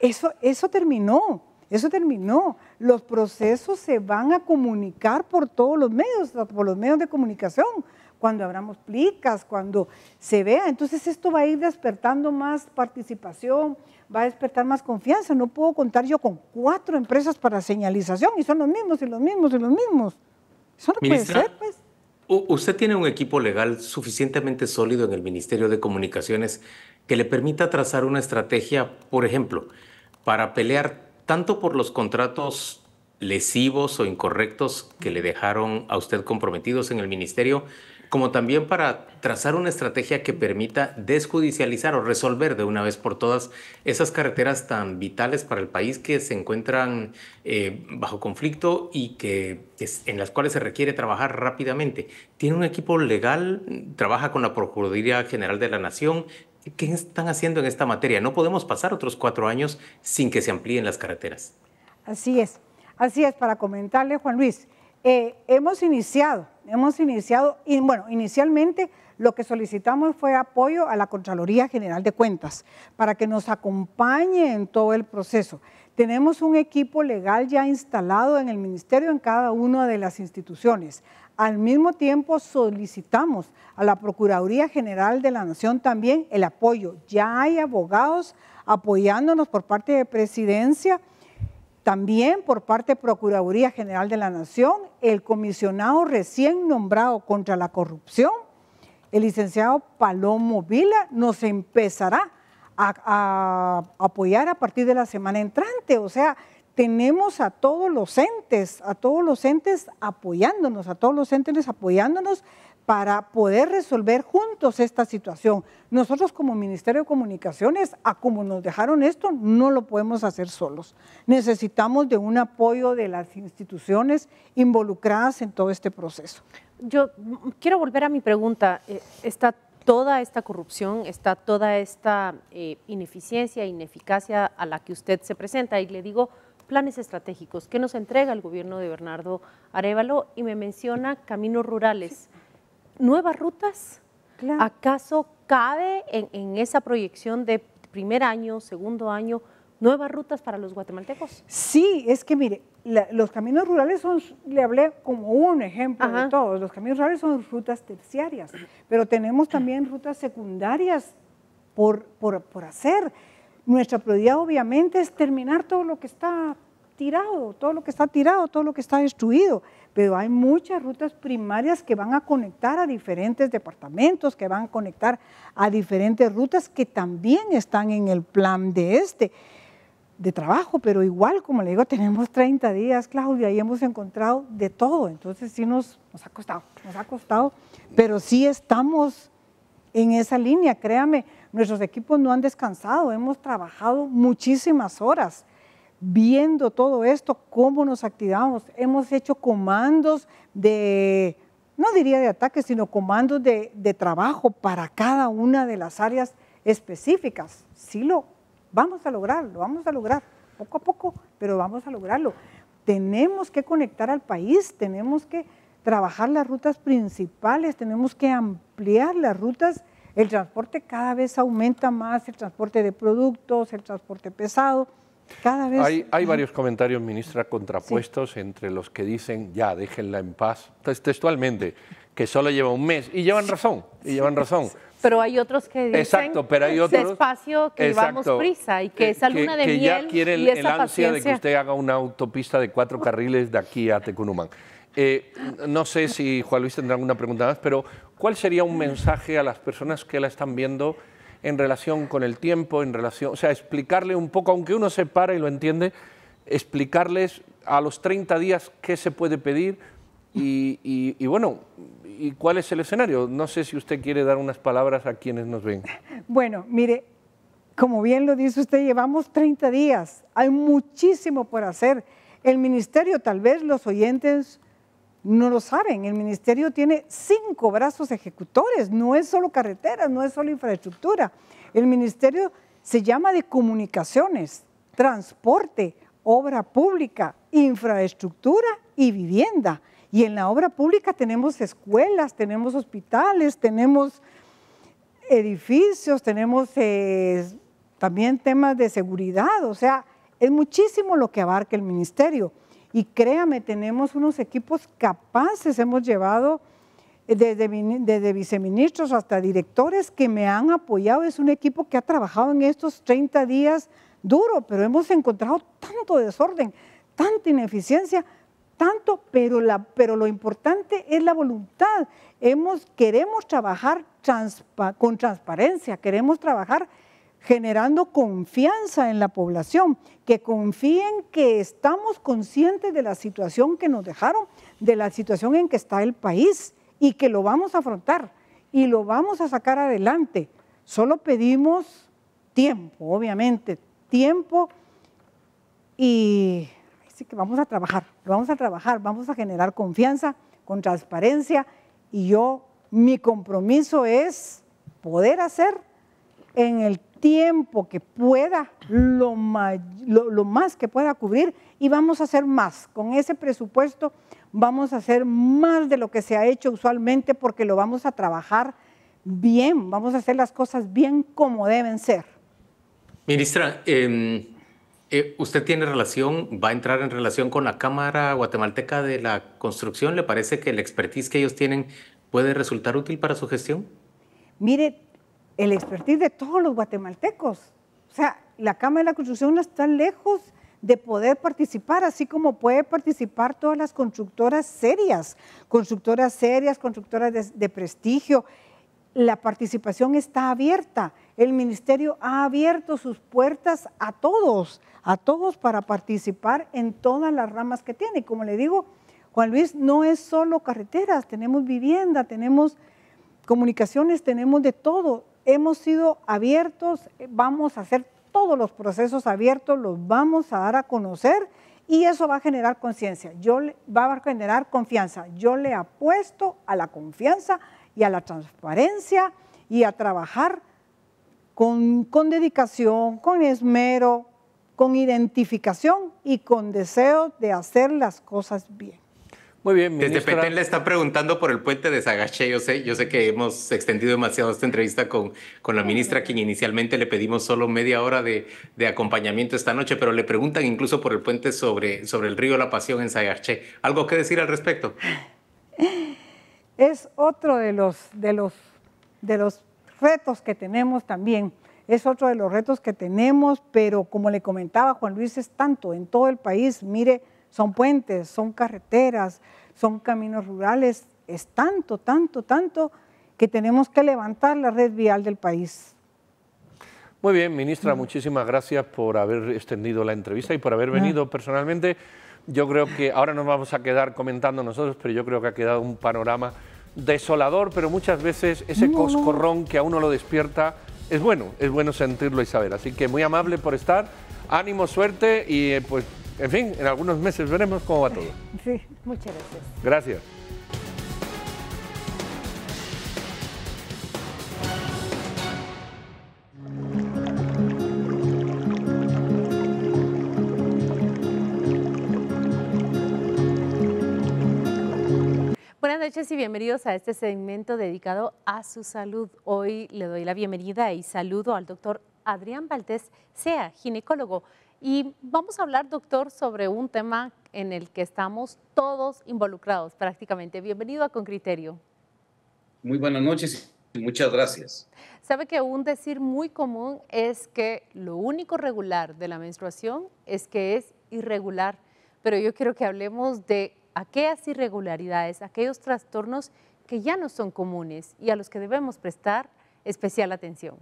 Eso, eso terminó. Eso terminó. Los procesos se van a comunicar por todos los medios, por los medios de comunicación. Cuando abramos plicas, cuando se vea. Entonces esto va a ir despertando más participación, va a despertar más confianza. No puedo contar yo con cuatro empresas para señalización y son los mismos y los mismos y los mismos. Eso no puede ser. Pues. ¿Usted tiene un equipo legal suficientemente sólido en el Ministerio de Comunicaciones que le permita trazar una estrategia, por ejemplo, para pelear tanto por los contratos lesivos o incorrectos que le dejaron a usted comprometidos en el Ministerio, como también para trazar una estrategia que permita desjudicializar o resolver de una vez por todas esas carreteras tan vitales para el país que se encuentran eh, bajo conflicto y que en las cuales se requiere trabajar rápidamente. Tiene un equipo legal, trabaja con la Procuraduría General de la Nación. ¿Qué están haciendo en esta materia? No podemos pasar otros cuatro años sin que se amplíen las carreteras. Así es, así es, para comentarle, Juan Luis. Eh, hemos iniciado, hemos iniciado, y bueno, inicialmente lo que solicitamos fue apoyo a la Contraloría General de Cuentas para que nos acompañe en todo el proceso. Tenemos un equipo legal ya instalado en el ministerio en cada una de las instituciones. Al mismo tiempo solicitamos a la Procuraduría General de la Nación también el apoyo. Ya hay abogados apoyándonos por parte de Presidencia también por parte de Procuraduría General de la Nación, el comisionado recién nombrado contra la corrupción, el licenciado Palomo Vila, nos empezará a, apoyar a partir de la semana entrante. O sea, tenemos a todos los entes, a todos los entes apoyándonos, a todos los entes apoyándonos para poder resolver juntos esta situación. Nosotros como Ministerio de Comunicaciones, a como nos dejaron esto, no lo podemos hacer solos. Necesitamos de un apoyo de las instituciones involucradas en todo este proceso. Yo quiero volver a mi pregunta. Eh, está toda esta corrupción, está toda esta eh, ineficiencia, ineficacia a la que usted se presenta y le digo planes estratégicos ¿qué nos entrega el gobierno de Bernardo Arevalo y me menciona caminos rurales nuevas rutas? ¿Acaso cabe en, esa proyección de primer año, segundo año, nuevas rutas para los guatemaltecos? Sí, es que mire, los caminos rurales son, le hablé como un ejemplo de todos, los caminos rurales son rutas terciarias, pero tenemos también rutas secundarias por, por, por hacer. Nuestra prioridad obviamente es terminar todo lo que está tirado, todo lo que está tirado, todo lo que está destruido, pero hay muchas rutas primarias que van a conectar a diferentes departamentos, que van a conectar a diferentes rutas que también están en el plan de este de trabajo, pero igual, como le digo, tenemos 30 días, Claudia, y hemos encontrado de todo, entonces sí nos, nos ha costado, nos ha costado, pero sí estamos en esa línea, créame, nuestros equipos no han descansado, hemos trabajado muchísimas horas, viendo todo esto, cómo nos activamos. Hemos hecho comandos de, no diría de ataque, sino comandos de, de trabajo para cada una de las áreas específicas. Sí lo vamos a lograr, lo vamos a lograr, poco a poco, pero vamos a lograrlo. Tenemos que conectar al país, tenemos que trabajar las rutas principales, tenemos que ampliar las rutas. El transporte cada vez aumenta más, el transporte de productos, el transporte pesado. Hay, hay varios comentarios, ministra, contrapuestos entre los que dicen, ya, déjenla en paz, textualmente, que solo lleva un mes, y llevan razón, y llevan razón. Pero hay otros que dicen exacto, pero hay otros, espacio que vamos prisa y que eh, esa luna de que miel ya quiere y el, ansia de que usted haga una autopista de cuatro carriles de aquí a Tecunumán. Eh, no sé si Juan Luis tendrá alguna pregunta más, pero ¿cuál sería un mensaje a las personas que la están viendo en relación con el tiempo, en relación, o sea, explicarle un poco, aunque uno se para y lo entiende, explicarles a los 30 días qué se puede pedir y, bueno, ¿y cuál es el escenario? No sé si usted quiere dar unas palabras a quienes nos ven. Bueno, mire, como bien lo dice usted, llevamos 30 días, hay muchísimo por hacer. El ministerio, tal vez los oyentes no lo saben. El ministerio tiene cinco brazos ejecutores, no es solo carreteras, no es solo infraestructura. El ministerio se llama de comunicaciones, transporte, obra pública, infraestructura y vivienda. Y en la obra pública tenemos escuelas, tenemos hospitales, tenemos edificios, tenemos eh, también temas de seguridad, o sea, es muchísimo lo que abarca el ministerio. Y créame, tenemos unos equipos capaces, hemos llevado eh, desde, viceministros hasta directores que me han apoyado. Es un equipo que ha trabajado en estos 30 días duro, pero hemos encontrado tanto desorden, tanta ineficiencia, tanto, pero, la, pero lo importante es la voluntad. Hemos, queremos trabajar con transparencia, queremos trabajar generando confianza en la población, que confíen que estamos conscientes de la situación que nos dejaron, de la situación en que está el país y que lo vamos a afrontar y lo vamos a sacar adelante. Solo pedimos tiempo, obviamente, tiempo y así que vamos a trabajar, vamos a trabajar, vamos a generar confianza con transparencia y yo, mi compromiso es poder hacer en el tiempo que pueda, lo más, lo, más que pueda cubrir y vamos a hacer más. Con ese presupuesto vamos a hacer más de lo que se ha hecho usualmente porque lo vamos a trabajar bien, vamos a hacer las cosas bien como deben ser. Ministra, em, eh, usted tiene relación, va a entrar en relación con la Cámara Guatemalteca de la Construcción. ¿Le parece que el expertise que ellos tienen puede resultar útil para su gestión? Mire, el expertise de todos los guatemaltecos. O sea, la Cámara de la Construcción no está lejos de poder participar, así como puede participar todas las constructoras serias, constructoras serias, constructoras de, prestigio. La participación está abierta. El ministerio ha abierto sus puertas a todos, a todos para participar en todas las ramas que tiene. como le digo, Juan Luis, no es solo carreteras, tenemos vivienda, tenemos comunicaciones, tenemos de todo hemos sido abiertos, vamos a hacer todos los procesos abiertos, los vamos a dar a conocer y eso va a generar conciencia, va a generar confianza. Yo le apuesto a la confianza y a la transparencia y a trabajar con dedicación, con esmero, con identificación y con deseo de hacer las cosas bien. Muy bien, ministra. Desde Petén le están preguntando por el puente de Sagache. Yo sé, yo sé que hemos extendido demasiado esta entrevista con, con la ministra, quien inicialmente le pedimos solo media hora de, acompañamiento esta noche, pero le preguntan incluso por el puente sobre, sobre el río La Pasión en Sagache. ¿Algo que decir al respecto? Es otro de los, de los, de los retos que tenemos también. Es otro de los retos que tenemos, pero como le comentaba Juan Luis, es tanto en todo el país. Mire, son puentes, son carreteras, son caminos rurales, es tanto, tanto, tanto que tenemos que levantar la red vial del país. Muy bien, ministra, mm. muchísimas gracias por haber extendido la entrevista y por haber venido personalmente. Yo creo que ahora nos vamos a quedar comentando nosotros, pero yo creo que ha quedado un panorama desolador, pero muchas veces ese coscorrón que a uno lo despierta es bueno, es bueno sentirlo y saber. Así que muy amable por estar, ánimo, suerte y eh, pues en fin, en algunos meses veremos cómo va todo. Sí, muchas gracias. Gracias. Buenas noches y bienvenidos a este segmento dedicado a su salud. Hoy le doy la bienvenida y saludo al doctor Adrián Valdés, sea ginecólogo, y vamos a hablar, doctor, sobre un tema en el que estamos todos involucrados prácticamente. Bienvenido a Con Muy buenas noches y muchas gracias. Sabe que un decir muy común es que lo único regular de la menstruación es que es irregular, pero yo quiero que hablemos de aquellas irregularidades, aquellos trastornos que ya no son comunes y a los que debemos prestar especial atención.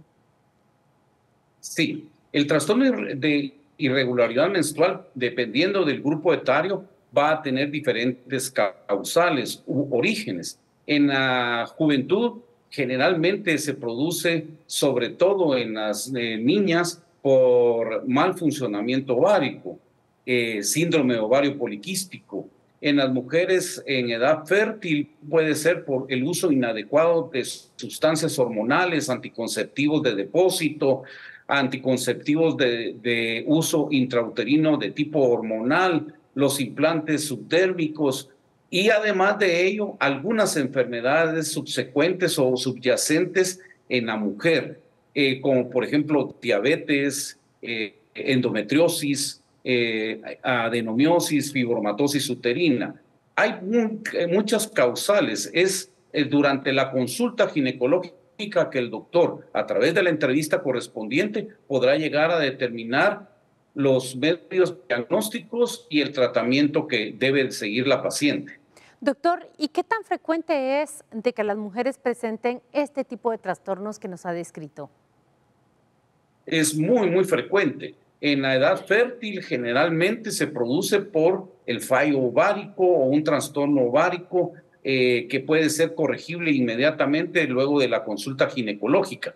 Sí, el trastorno de irregularidad menstrual, dependiendo del grupo etario, va a tener diferentes causales u orígenes. En la juventud generalmente se produce, sobre todo en las eh, niñas, por mal funcionamiento ovárico, eh, síndrome ovario poliquístico. En las mujeres en edad fértil puede ser por el uso inadecuado de sustancias hormonales, anticonceptivos de depósito, anticonceptivos de, uso intrauterino de tipo hormonal, los implantes subdérmicos y además de ello algunas enfermedades subsecuentes o subyacentes en la mujer, eh, como por ejemplo diabetes, eh, endometriosis, eh, adenomiosis, fibromatosis uterina. Hay muchas causales. Es durante la consulta ginecológica que el doctor, a través de la entrevista correspondiente, podrá llegar a determinar los medios diagnósticos y el tratamiento que debe seguir la paciente. Doctor, ¿y qué tan frecuente es de que las mujeres presenten este tipo de trastornos que nos ha descrito? Es muy, muy frecuente. En la edad fértil generalmente se produce por el fallo ovárico o un trastorno ovárico eh, que puede ser corregible inmediatamente luego de la consulta ginecológica.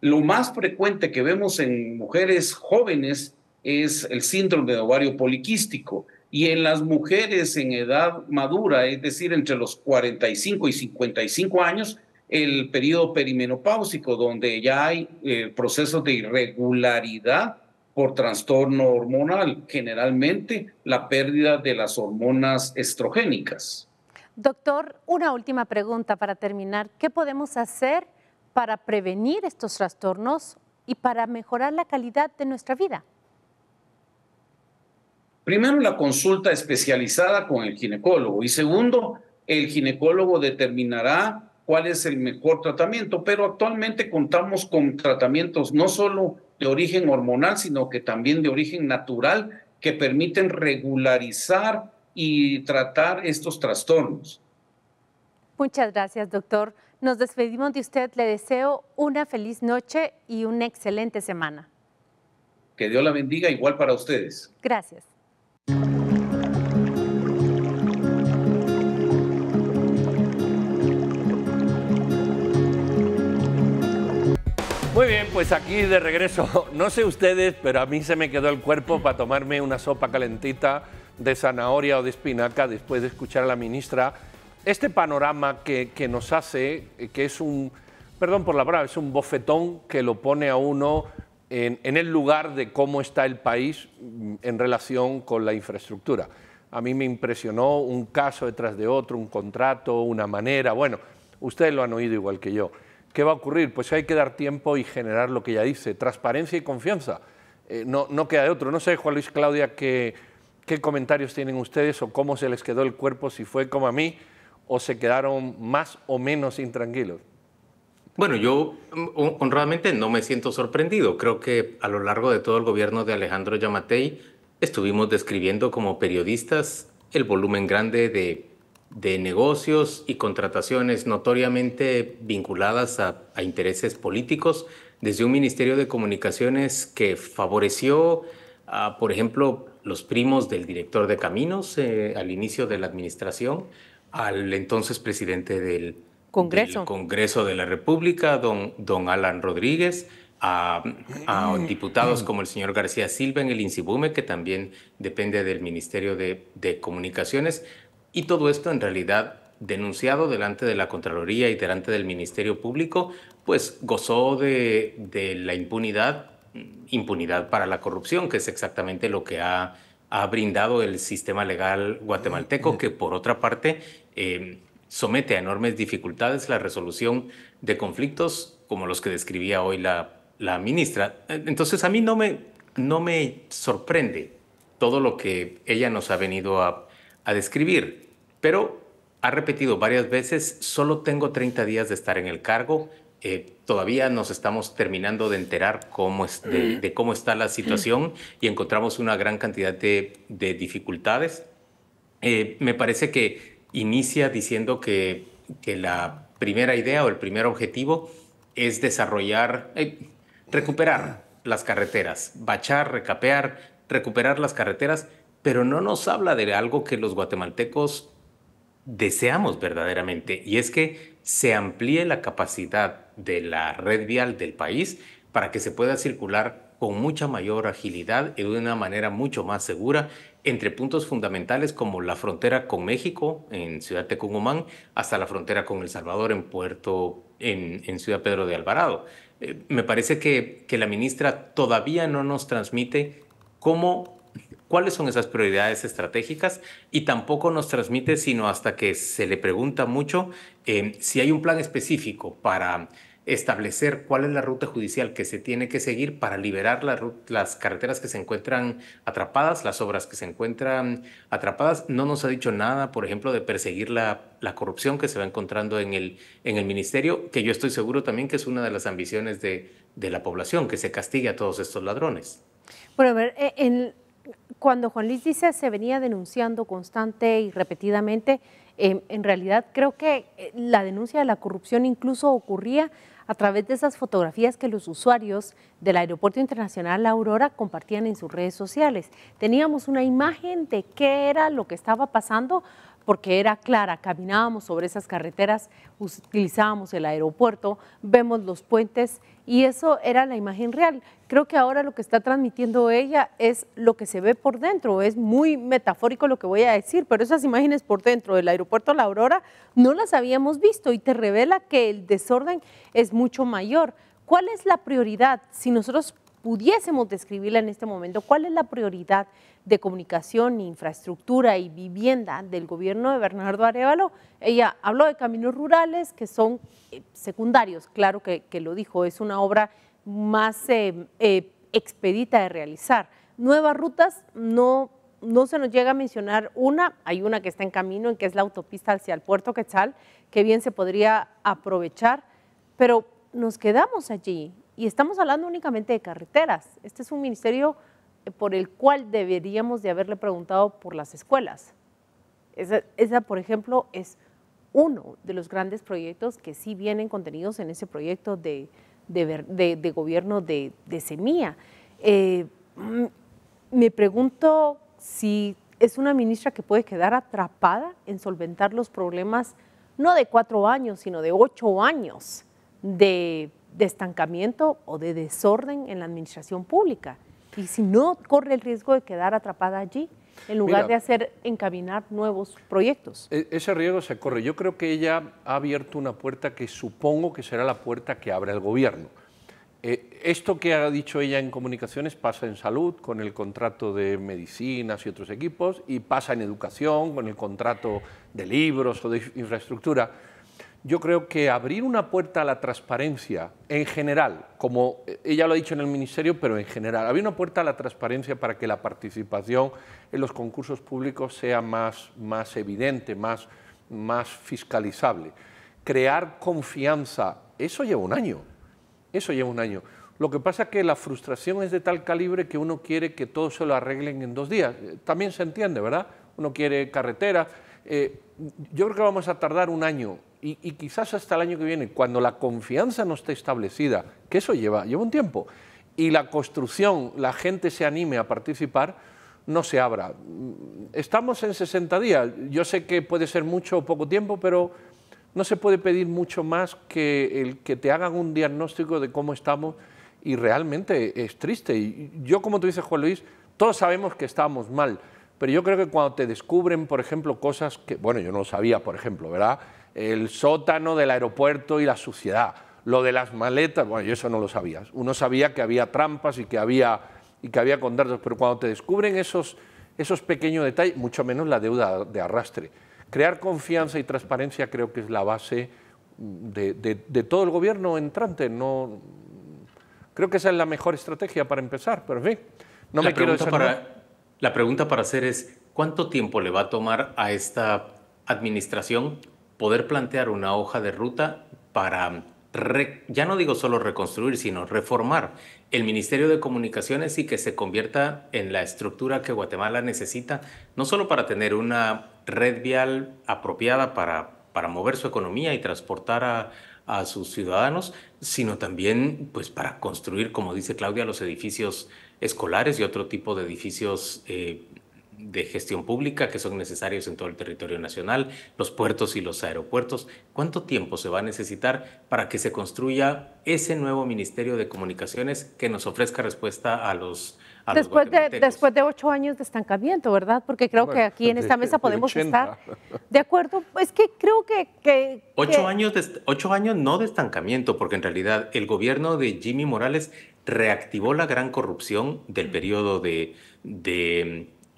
Lo más frecuente que vemos en mujeres jóvenes es el síndrome de ovario poliquístico y en las mujeres en edad madura, es decir, entre los 45 y 55 años, el periodo perimenopáusico, donde ya hay eh, procesos de irregularidad por trastorno hormonal, generalmente la pérdida de las hormonas estrogénicas. Doctor, una última pregunta para terminar. ¿Qué podemos hacer para prevenir estos trastornos y para mejorar la calidad de nuestra vida? Primero, la consulta especializada con el ginecólogo y segundo, el ginecólogo determinará cuál es el mejor tratamiento, pero actualmente contamos con tratamientos no solo de origen hormonal, sino que también de origen natural, que permiten regularizar y tratar estos trastornos. Muchas gracias, doctor. Nos despedimos de usted. Le deseo una feliz noche y una excelente semana. Que Dios la bendiga igual para ustedes. Gracias. Muy bien, pues aquí de regreso. No sé ustedes, pero a mí se me quedó el cuerpo para tomarme una sopa calentita de zanahoria o de espinaca después de escuchar a la ministra. Este panorama que, nos hace, eh, que es un, perdón por la palabra, es un bofetón que lo pone a uno en, el lugar de cómo está el país mm, en relación con la infraestructura. A mí me impresionó un caso detrás de otro, un contrato, una manera. Bueno, ustedes lo han oído igual que yo. ¿Qué va a ocurrir? Pues hay que dar tiempo y generar lo que ya dice, transparencia y confianza. Eh, no, no queda de otro. No sé, Juan Luis Claudia, que ¿Qué comentarios tienen ustedes o cómo se les quedó el cuerpo si fue como a mí o se quedaron más o menos intranquilos? Bueno, yo honradamente no me siento sorprendido. Creo que a lo largo de todo el gobierno de Alejandro Yamatei estuvimos describiendo como periodistas el volumen grande de, de negocios y contrataciones notoriamente vinculadas a, intereses políticos desde un Ministerio de Comunicaciones que favoreció, por ejemplo, los primos del director de caminos eh, al inicio de la administración, al entonces presidente del Congreso, Congreso de la República, don, don Alan Rodríguez, a, ah. diputados mm. como el señor García Silva en el INSIBUME, que también depende del Ministerio de, Comunicaciones, y todo esto en realidad denunciado delante de la Contraloría y delante del Ministerio Público, pues gozó de, de la impunidad impunidad para la corrupción, que es exactamente lo que ha, brindado el sistema legal guatemalteco, mm, mm. que por otra parte eh, somete a enormes dificultades la resolución de conflictos como los que describía hoy la, ministra. Entonces a mí no me, no me sorprende todo lo que ella nos ha venido a, a describir, pero ha repetido varias veces, solo tengo 30 días de estar en el cargo, eh, todavía nos estamos terminando de enterar cómo es, de, cómo está la situación y encontramos una gran cantidad de, dificultades. Eh, me parece que inicia diciendo que, que, la primera idea o el primer objetivo es desarrollar, eh, recuperar las carreteras, bachar, recapear, recuperar las carreteras, pero no nos habla de algo que los guatemaltecos deseamos verdaderamente, y es que se amplíe la capacidad de la red vial del país para que se pueda circular con mucha mayor agilidad y de una manera mucho más segura entre puntos fundamentales como la frontera con México en Ciudad Tecumumán hasta la frontera con El Salvador en Puerto en, Ciudad Pedro de Alvarado. Eh, me parece que, que la ministra todavía no nos transmite cómo cuáles son esas prioridades estratégicas y tampoco nos transmite sino hasta que se le pregunta mucho em, si hay un plan específico para establecer cuál es la ruta judicial que se tiene que seguir para liberar las carreteras que se encuentran atrapadas, las obras que se encuentran atrapadas. No nos ha dicho nada, por ejemplo, de perseguir la, corrupción que se va encontrando en el, en el ministerio, que yo estoy seguro también que es una de las ambiciones de, de la población, que se castigue a todos estos ladrones. Bueno, a ver, e-, en, cuando Juan Luis dice se venía denunciando constante y repetidamente, em, en realidad creo que eh, la denuncia de la corrupción incluso ocurría a través de esas fotografías que los usuarios del Aeropuerto Internacional Aurora compartían en sus redes sociales. Teníamos una imagen de qué era lo que estaba pasando, porque era clara, caminábamos sobre esas carreteras, utilizábamos el aeropuerto, vemos los puentes y eso era la imagen real. Creo que ahora lo que está transmitiendo ella es lo que se ve por dentro, es muy metafórico lo que voy a decir, pero esas imágenes por dentro del aeropuerto La Aurora no las habíamos visto y te revela que el desorden es mucho mayor. ¿Cuál es la prioridad? Si nosotros pudiésemos describirla en este momento, ¿cuál es la prioridad de comunicación, infraestructura y vivienda del gobierno de Bernardo Arevalo? Ella habló de caminos rurales que son eh, secundarios, claro que, lo dijo, es una obra más eh, eh, expedita de realizar. Nuevas rutas no, no se nos llega a mencionar una, hay una que está en camino, en que es la autopista hacia el puerto Quetzal, que bien se podría aprovechar, pero nos quedamos allí. Y estamos hablando únicamente de carreteras. Este es un ministerio eh, por el cual deberíamos de haberle preguntado por las escuelas. Esa, por ejemplo, es uno de los grandes proyectos que sí vienen contenidos en ese proyecto de, gobierno de, Semilla. Eh, mm, me pregunto si es una ministra que puede quedar atrapada en solventar los problemas no de cuatro años, sino de ocho años de de estancamiento o de desorden en la administración pública. Y si no, corre el riesgo de quedar atrapada allí en lugar de hacer encaminar nuevos proyectos. E-, ese riesgo se corre. Yo creo que ella ha abierto una puerta que supongo que será la puerta que abre el gobierno. Eh, esto que ha dicho ella en comunicaciones pasa en salud con el contrato de medicinas y otros equipos y pasa en educación con el contrato de libros o de infraestructura yo creo que abrir una puerta a la transparencia en general, como ella lo ha dicho en el Ministerio, pero en general, abrir una puerta a la transparencia para que la participación en los concursos públicos sea más, más evidente, más, más fiscalizable. Crear confianza, eso lleva un año, eso lleva un año. Lo que pasa es que la frustración es de tal calibre que uno quiere que todo se lo arreglen en dos días. Eh, también se entiende, ¿verdad? Uno quiere carretera. Eh, yo creo que vamos a tardar un año y, quizás hasta el año que viene, cuando la confianza no esté establecida, que eso lleva, lleva un tiempo, y la construcción, la gente se anime a participar, no se abra. Estamos en 60 días, yo sé que puede ser mucho o poco tiempo, pero no se puede pedir mucho más que el que te hagan un diagnóstico de cómo estamos y realmente es triste. Y yo, como tú dices, Juan Luis, todos sabemos que estábamos mal, pero yo creo que cuando te descubren, por ejemplo, cosas que, bueno, yo no lo sabía, por ejemplo, ¿verdad? el sótano del aeropuerto y la suciedad. Lo de las maletas, bueno, yo eso no lo sabía. Uno sabía que había trampas y que había, y que había contratos, pero cuando te descubren esos, esos pequeños detalles, mucho menos la deuda de arrastre. Crear confianza y transparencia creo que es la base de, todo el gobierno entrante. No, creo que esa es la mejor estrategia para empezar, pero en fin, no me quiero para, La pregunta para hacer es, ¿cuánto tiempo le va a tomar a esta administración poder plantear una hoja de ruta para, ya no digo solo reconstruir, sino reformar el Ministerio de Comunicaciones y que se convierta en la estructura que Guatemala necesita, no solo para tener una red vial apropiada para, para mover su economía y transportar a, sus ciudadanos, sino también pues, para construir, como dice Claudia, los edificios escolares y otro tipo de edificios eh, de gestión pública que son necesarios en todo el territorio nacional, los puertos y los aeropuertos. ¿Cuánto tiempo se va a necesitar para que se construya ese nuevo Ministerio de Comunicaciones que nos ofrezca respuesta a los... después, de, después de ocho años de estancamiento, ¿verdad? Porque creo que aquí en esta mesa podemos estar de acuerdo. Es que creo que... ocho, Años de, ocho años no de estancamiento, porque en realidad el gobierno de Jimmy Morales reactivó la gran corrupción del mm. periodo de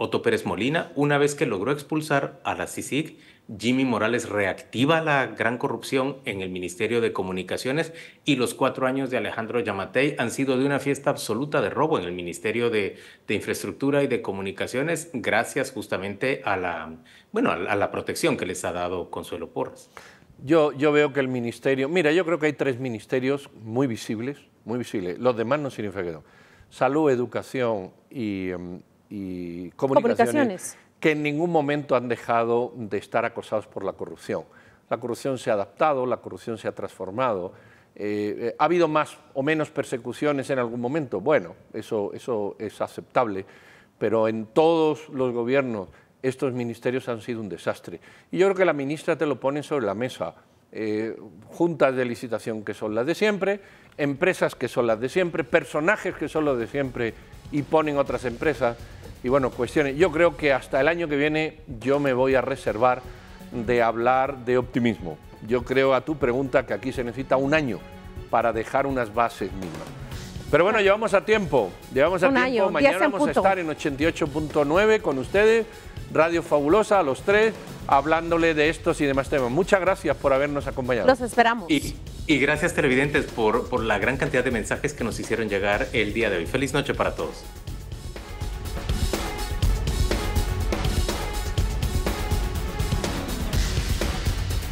Otto Pérez Molina, una vez que logró expulsar a la CICIG, Jimmy Morales reactiva la gran corrupción en el Ministerio de Comunicaciones y los cuatro años de Alejandro Yamatei han sido de una fiesta absoluta de robo en el Ministerio de, Infraestructura y de Comunicaciones, gracias justamente a la, bueno, a protección que les ha dado Consuelo Porras. Yo, yo veo que el ministerio, mira, yo creo que hay tres ministerios muy visibles, muy visibles, los demás no significa que Salud, educación y, em, y comunicaciones, que en ningún momento han dejado de estar acosados por la corrupción. La corrupción se ha adaptado, la corrupción se ha transformado. Eh, eh, ¿Ha habido más o menos persecuciones en algún momento? Bueno, eso, eso es aceptable, pero en todos los gobiernos estos ministerios han sido un desastre. Y yo creo que la ministra te lo pone sobre la mesa. Eh, juntas de licitación que son las de siempre, empresas que son las de siempre, personajes que son los de siempre y ponen otras empresas y bueno, cuestiones. Yo creo que hasta el año que viene yo me voy a reservar de hablar de optimismo. Yo creo a tu pregunta que aquí se necesita un año para dejar unas bases mínimas. Pero bueno, llevamos a tiempo, llevamos a un tiempo. Año, Mañana vamos a estar en 88.9 con ustedes, Radio Fabulosa, a los tres, hablándole de estos y demás temas. Muchas gracias por habernos acompañado. Los esperamos. Y, y gracias televidentes por, por la gran cantidad de mensajes que nos hicieron llegar el día de hoy. Feliz noche para todos.